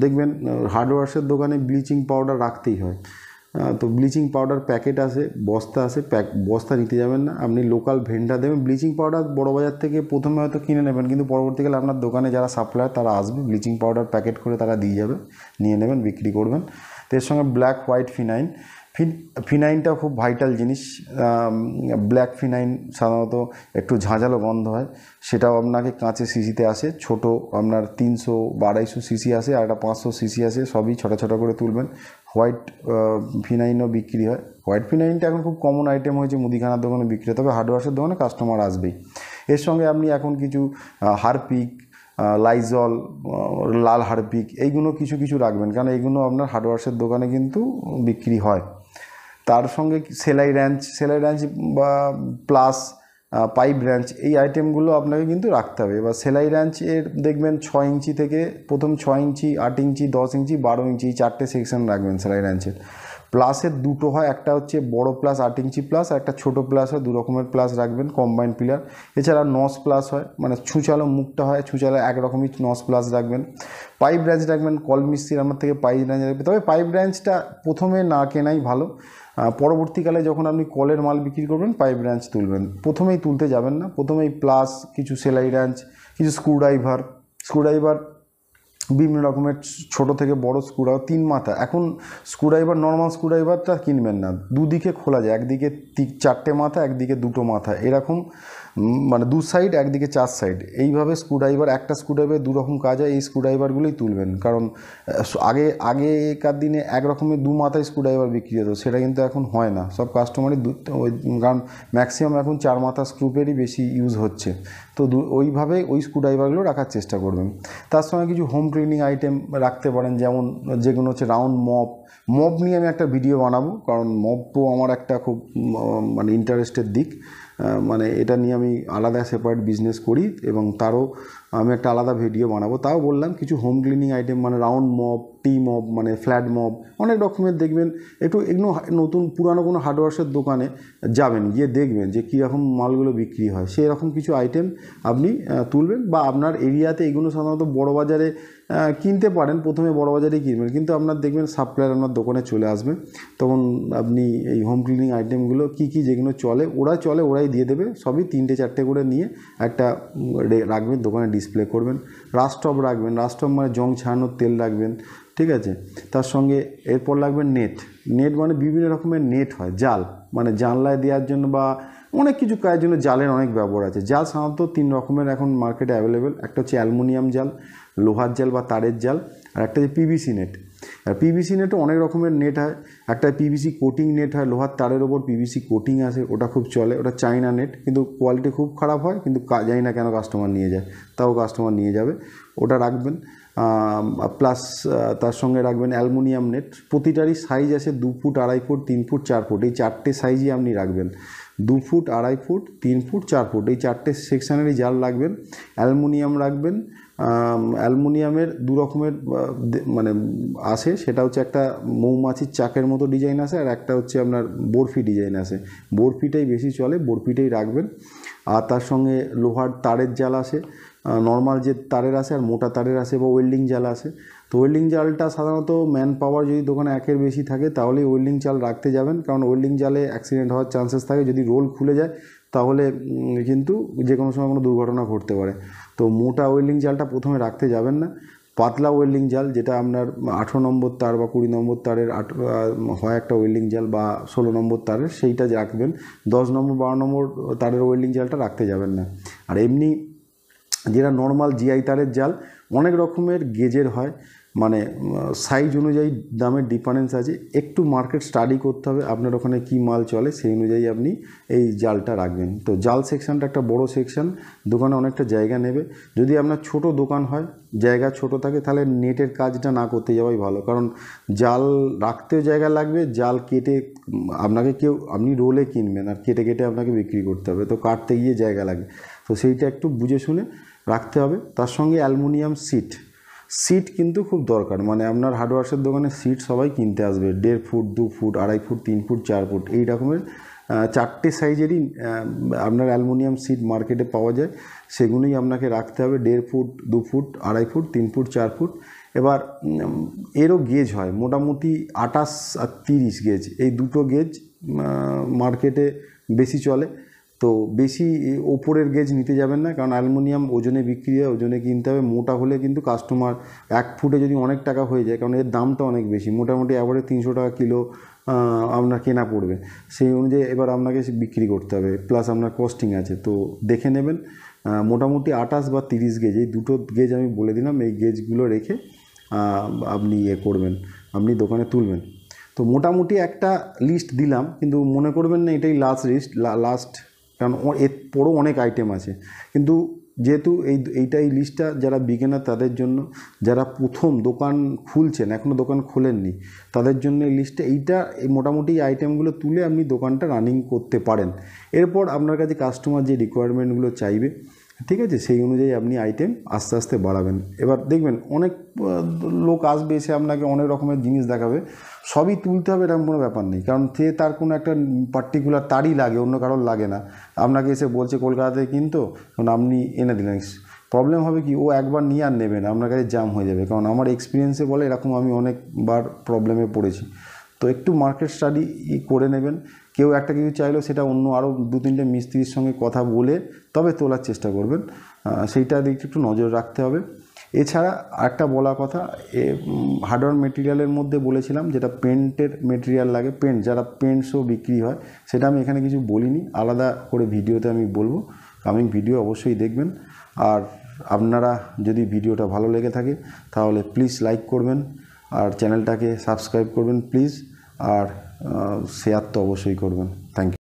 দেখবেন হার্ডওয়ার্সের দোকানে ব্লিচিং পাউডার রাখতেই হয় তো ব্লিচিং পাউডার প্যাকেট আছে বস্তা আছে প্যাক বস্তা নিতে যাবেন না আপনি লোকাল ভেন্ডার দেবেন ব্লিচিং পাউডার বড় বাজার থেকে প্রথমে হয়তো কিনে নেবেন কিন্তু পরবর্তীকালে আপনার দোকানে যারা সাপ্লায়ার তারা আসবে ব্লিচিং পাউডার প্যাকেট করে তারা দিয়ে যাবে নিয়ে নেবেন বিক্রি করবেন তো এর সঙ্গে ব্ল্যাক হোয়াইট ফিনাইন ফিনাইনটা খুব ভাইটাল জিনিস ব্ল্যাক ফিনাইন সাধারণত একটু ঝাঁঝালো গন্ধ হয় সেটাও আপনাকে কাঁচে সিসিতে আসে ছোট আপনার তিনশো বা আড়াইশো সিসি আসে আর একটা পাঁচশো সিসি আসে সবই ছটা ছটা করে তুলবেন হোয়াইট ফিনাইনও বিক্রি হয় হোয়াইট ফিনাইনটা এখন খুব কমন আইটেম হয়েছে মুদিখানার দোকানে বিক্রি হয় তবে হার্ডওয়ার্সের দোকানে কাস্টমার আসবেই এর সঙ্গে আপনি এখন কিছু হারপিক লাইজল লাল হারপিক এইগুলো কিছু কিছু রাখবেন কারণ এইগুলো আপনার হার্ডওয়ার্সের দোকানে কিন্তু বিক্রি হয় তার সঙ্গে সেলাই র্যাঞ্চ সেলাই র্যাঞ্চ বা প্লাস পাইপ র্যাঞ্চ এই আইটেমগুলো আপনাকে কিন্তু রাখতে হবে এবার সেলাই র্যাঞ্চ এর দেখবেন ছ ইঞ্চি থেকে প্রথম ছ ইঞ্চি আট ইঞ্চি দশ ইঞ্চি বারো ইঞ্চি এই চারটে সেকশন রাখবেন সেলাই র্যাঞ্চের প্লাসের দুটো হয় একটা হচ্ছে বড় প্লাস আট ইঞ্চি প্লাস আর একটা ছোটো প্লাস হয় দু রকমের প্লাস রাখবেন কম্বাইন পিলার এছাড়া নস প্লাস হয় মানে ছুঁচালো মুখটা হয় ছুঁচালো একরকমই নস প্লাস রাখবেন পাইপ ব্রাঞ্চ রাখবেন কল মিস্ত্রির আমার থেকে পাইপ ব্রাঞ্চ রাখবেন তবে পাইপ ব্রাঞ্চটা প্রথমে না কেনাই ভালো পরবর্তীকালে যখন আপনি কলের মাল বিক্রি করবেন পাইপ র্যাঞ্চ তুলবেন প্রথমেই তুলতে যাবেন না প্রথমেই প্লাস কিছু সেলাই র্যাঞ্চ কিছু স্ক্রুড্রাইভার স্ক্রুড্রাইভার বিভিন্ন রকমের ছোট থেকে বড় স্ক্রুড্রাইভার তিন মাথা এখন স্ক্রুড্রাইভার নর্মাল স্ক্রুড্রাইভারটা কিনবেন না দুদিকে খোলা যায় একদিকে চারটে মাথা একদিকে দুটো মাথা এরকম মানে দু সাইড একদিকে চার সাইড এইভাবে স্ক্রুড্রাইভার একটা স্ক্রুড্রাইভার দু রকম কাজ হয় এই স্ক্রুড্রাইভারগুলোই তুলবেন কারণ আগে আগেকার দিনে এক রকমের দু মাথায় স্ক্রুড্রাইভার বিক্রি হতো সেটা কিন্তু এখন হয় না সব কাস্টমারই দু ওই কারণ ম্যাক্সিমাম এখন চার মাথা স্ক্রুপেরই বেশি ইউজ হচ্ছে তো দু ওইভাবে ওই স্ক্রুড্রাইভারগুলো রাখার চেষ্টা করবেন তার সঙ্গে কিছু হোম ক্লিনিং আইটেম রাখতে পারেন যেমন যেগুলো হচ্ছে রাউন্ড মপ মপ নিয়ে আমি একটা ভিডিও বানাবো কারণ মপও আমার একটা খুব মানে ইন্টারেস্টের দিক মানে এটা নিয়ে আমি আলাদা সেপারেট বিজনেস করি এবং তারও আমি একটা আলাদা ভিডিও বানাবো তাও বললাম কিছু হোম ক্লিনিং আইটেম মানে রাউন্ড মব টি মব মানে ফ্ল্যাট মব অনেক রকমের দেখবেন একটু এগুলো নতুন পুরানো কোনো হার্ডওয়ার্সের দোকানে যাবেন গিয়ে দেখবেন যে কীরকম মালগুলো বিক্রি হয় সেই রকম কিছু আইটেম আপনি তুলবেন বা আপনার এরিয়াতে এগুলো সাধারণত বড় বাজারে কিনতে পারেন প্রথমে বড় বাজারেই কিনবেন কিন্তু আপনার দেখবেন সাপ্লায়ার আপনার দোকানে চলে আসবে তখন আপনি এই হোম ক্লিনিং আইটেমগুলো কি কি যেগুলো চলে ওরা চলে ওরাই দিয়ে দেবে সবই তিনটে চারটে করে নিয়ে একটা রাখবেন দোকানে ডিসপ্লে করবেন রাস্টপ রাখবেন রাস্টপ মানে জং ছাড়ানোর তেল রাখবেন ঠিক আছে তার সঙ্গে এরপর লাগবে নেট নেট মানে বিভিন্ন রকমের নেট হয় জাল মানে জানলায় দেওয়ার জন্য বা অনেক কিছু কাজের জন্য জালের অনেক ব্যবহার আছে জাল সাধারণত তিন রকমের এখন মার্কেটে অ্যাভেলেবেল একটা হচ্ছে অ্যালমোনিয়াম জাল লোহার জাল বা তারের জাল আর একটা যে পিভিসি নেট আর পিভিসি নেটও অনেক রকমের নেট হয় একটা পিভিসি কোটিং নেট হয় লোহার তারের ওপর পিভিসি কোটিং আসে ওটা খুব চলে ওটা চায়না নেট কিন্তু কোয়ালিটি খুব খারাপ হয় কিন্তু জানি না কেন কাস্টমার নিয়ে যায় তাও কাস্টমার নিয়ে যাবে ওটা রাখবেন প্লাস তার সঙ্গে রাখবেন অ্যালমোনিয়াম নেট প্রতিটারই সাইজ আছে দু ফুট আড়াই ফুট তিন ফুট চার ফুট এই চারটে সাইজই আপনি রাখবেন দু ফুট আড়াই ফুট তিন ফুট চার ফুট এই চারটে সেকশানেরই জাল রাখবেন অ্যালমোনিয়াম রাখবেন অ্যালমোনিয়ামের দু রকমের মানে আসে সেটা হচ্ছে একটা মৌমাছির চাকের মতো ডিজাইন আসে আর একটা হচ্ছে আপনার বরফি ডিজাইন আসে বরফিটাই বেশি চলে বরফিটাই রাখবেন আর তার সঙ্গে লোহার তারের জাল আসে নর্মাল যে তারের আসে আর মোটা তারের আসে বা ওয়েল্ডিং জাল আছে তো ওয়েল্ডিং জালটা সাধারণত ম্যান পাওয়ার যদি দোকানে একের বেশি থাকে তাহলেই ওয়েল্ডিং জাল রাখতে যাবেন কারণ ওয়েল্ডিং জালে অ্যাক্সিডেন্ট হওয়ার চান্সেস থাকে যদি রোল খুলে যায় তাহলে কিন্তু যে কোনো সময় কোনো দুর্ঘটনা ঘটতে পারে তো মোটা ওয়েল্ডিং জালটা প্রথমে রাখতে যাবেন না পাতলা ওয়েল্ডিং জাল যেটা আপনার আঠেরো নম্বর তার বা কুড়ি নম্বর তারের আট হয় একটা ওয়েল্ডিং জাল বা ষোলো নম্বর তারের সেইটা রাখবেন দশ নম্বর বারো নম্বর তারের ওয়েল্ডিং জালটা রাখতে যাবেন না আর এমনি যেটা নর্মাল জিআই তারের জাল অনেক রকমের গেজের হয় মানে সাইজ অনুযায়ী দামের ডিফারেন্স আছে একটু মার্কেট স্টাডি করতে হবে আপনার ওখানে কি মাল চলে সেই অনুযায়ী আপনি এই জালটা রাখবেন তো জাল সেকশানটা একটা বড় সেকশান দোকানে অনেকটা জায়গা নেবে যদি আপনার ছোট দোকান হয় জায়গা ছোট থাকে তাহলে নেটের কাজটা না করতে যাওয়াই ভালো কারণ জাল রাখতেও জায়গা লাগবে জাল কেটে আপনাকে কেউ আপনি রোলে কিনবেন আর কেটে কেটে আপনাকে বিক্রি করতে হবে তো কাটতে গিয়ে জায়গা লাগে তো সেইটা একটু বুঝে শুনে রাখতে হবে তার সঙ্গে অ্যালমোনিয়াম সিট সিট কিন্তু খুব দরকার মানে আপনার হার্ডওয়ার্সের দোকানে সিট সবাই কিনতে আসবে দেড় ফুট দু ফুট আড়াই ফুট তিন ফুট চার ফুট এই রকমের চারটে সাইজেরই আপনার অ্যালমোনিয়াম সিট মার্কেটে পাওয়া যায় সেগুলোই আপনাকে রাখতে হবে দেড় ফুট দু ফুট আড়াই ফুট তিন ফুট চার ফুট এবার এরও গেজ হয় মোটামুটি আটাশ আর তিরিশ গেজ এই দুটো গেজ মার্কেটে বেশি চলে তো বেশি ওপরের গেজ নিতে যাবেন না কারণ অ্যালুমিনিয়াম ওজনে বিক্রি হয় ওজনে কিনতে হবে মোটা হলে কিন্তু কাস্টমার এক ফুটে যদি অনেক টাকা হয়ে যায় কারণ এর দামটা অনেক বেশি মোটামুটি অ্যাভারেজ তিনশো টাকা কিলো আপনার কেনা পড়বে সেই অনুযায়ী এবার আপনাকে বিক্রি করতে হবে প্লাস আপনার কস্টিং আছে তো দেখে নেবেন মোটামুটি আঠাশ বা তিরিশ গেজ এই দুটো গেজ আমি বলে দিলাম এই গেজগুলো রেখে আপনি ইয়ে করবেন আপনি দোকানে তুলবেন তো মোটামুটি একটা লিস্ট দিলাম কিন্তু মনে করবেন না এটাই লাস্ট লিস্ট লাস্ট কারণ এর পরও অনেক আইটেম আছে কিন্তু যেহেতু এই এইটা এই লিস্টটা যারা বিগেনার তাদের জন্য যারা প্রথম দোকান খুলছেন এখনও দোকান খোলেননি তাদের জন্য এই লিস্টটা এইটা এই মোটামুটি আইটেমগুলো তুলে আপনি দোকানটা রানিং করতে পারেন এরপর আপনার কাছে কাস্টমার যে রিকোয়ারমেন্টগুলো চাইবে ঠিক আছে সেই অনুযায়ী আপনি আইটেম আস্তে আস্তে বাড়াবেন এবার দেখবেন অনেক লোক আসবে এসে আপনাকে অনেক রকমের জিনিস দেখাবে সবই তুলতে হবে এরকম কোনো ব্যাপার নেই কারণ সে তার কোনো একটা পার্টিকুলার তারই লাগে অন্য কারোর লাগে না আপনাকে এসে বলছে কলকাতাতে কিন্তু কারণ আপনি এনে দিলেন প্রবলেম হবে কি ও একবার নিয়ে আর নেবে না আপনার কাছে জ্যাম হয়ে যাবে কারণ আমার এক্সপিরিয়েন্সে বলে এরকম আমি অনেকবার প্রবলেমে পড়েছি তো একটু মার্কেট স্টাডি করে নেবেন কেউ একটা কিছু চাইলেও সেটা অন্য আরও দু তিনটে মিস্ত্রির সঙ্গে কথা বলে তবে তোলার চেষ্টা করবেন সেইটার দিকটা একটু নজর রাখতে হবে এছাড়া একটা বলা কথা এ হার্ডওয়ার মেটেরিয়ালের মধ্যে বলেছিলাম যেটা পেন্টের মেটেরিয়াল লাগে পেন্ট যারা পেন্টসও বিক্রি হয় সেটা আমি এখানে কিছু বলিনি আলাদা করে ভিডিওতে আমি বলবো আমি ভিডিও অবশ্যই দেখবেন আর আপনারা যদি ভিডিওটা ভালো লেগে থাকে তাহলে প্লিজ লাইক করবেন আর চ্যানেলটাকে সাবস্ক্রাইব করবেন প্লিজ আর শেয়ার তো অবশ্যই করবেন থ্যাংক ইউ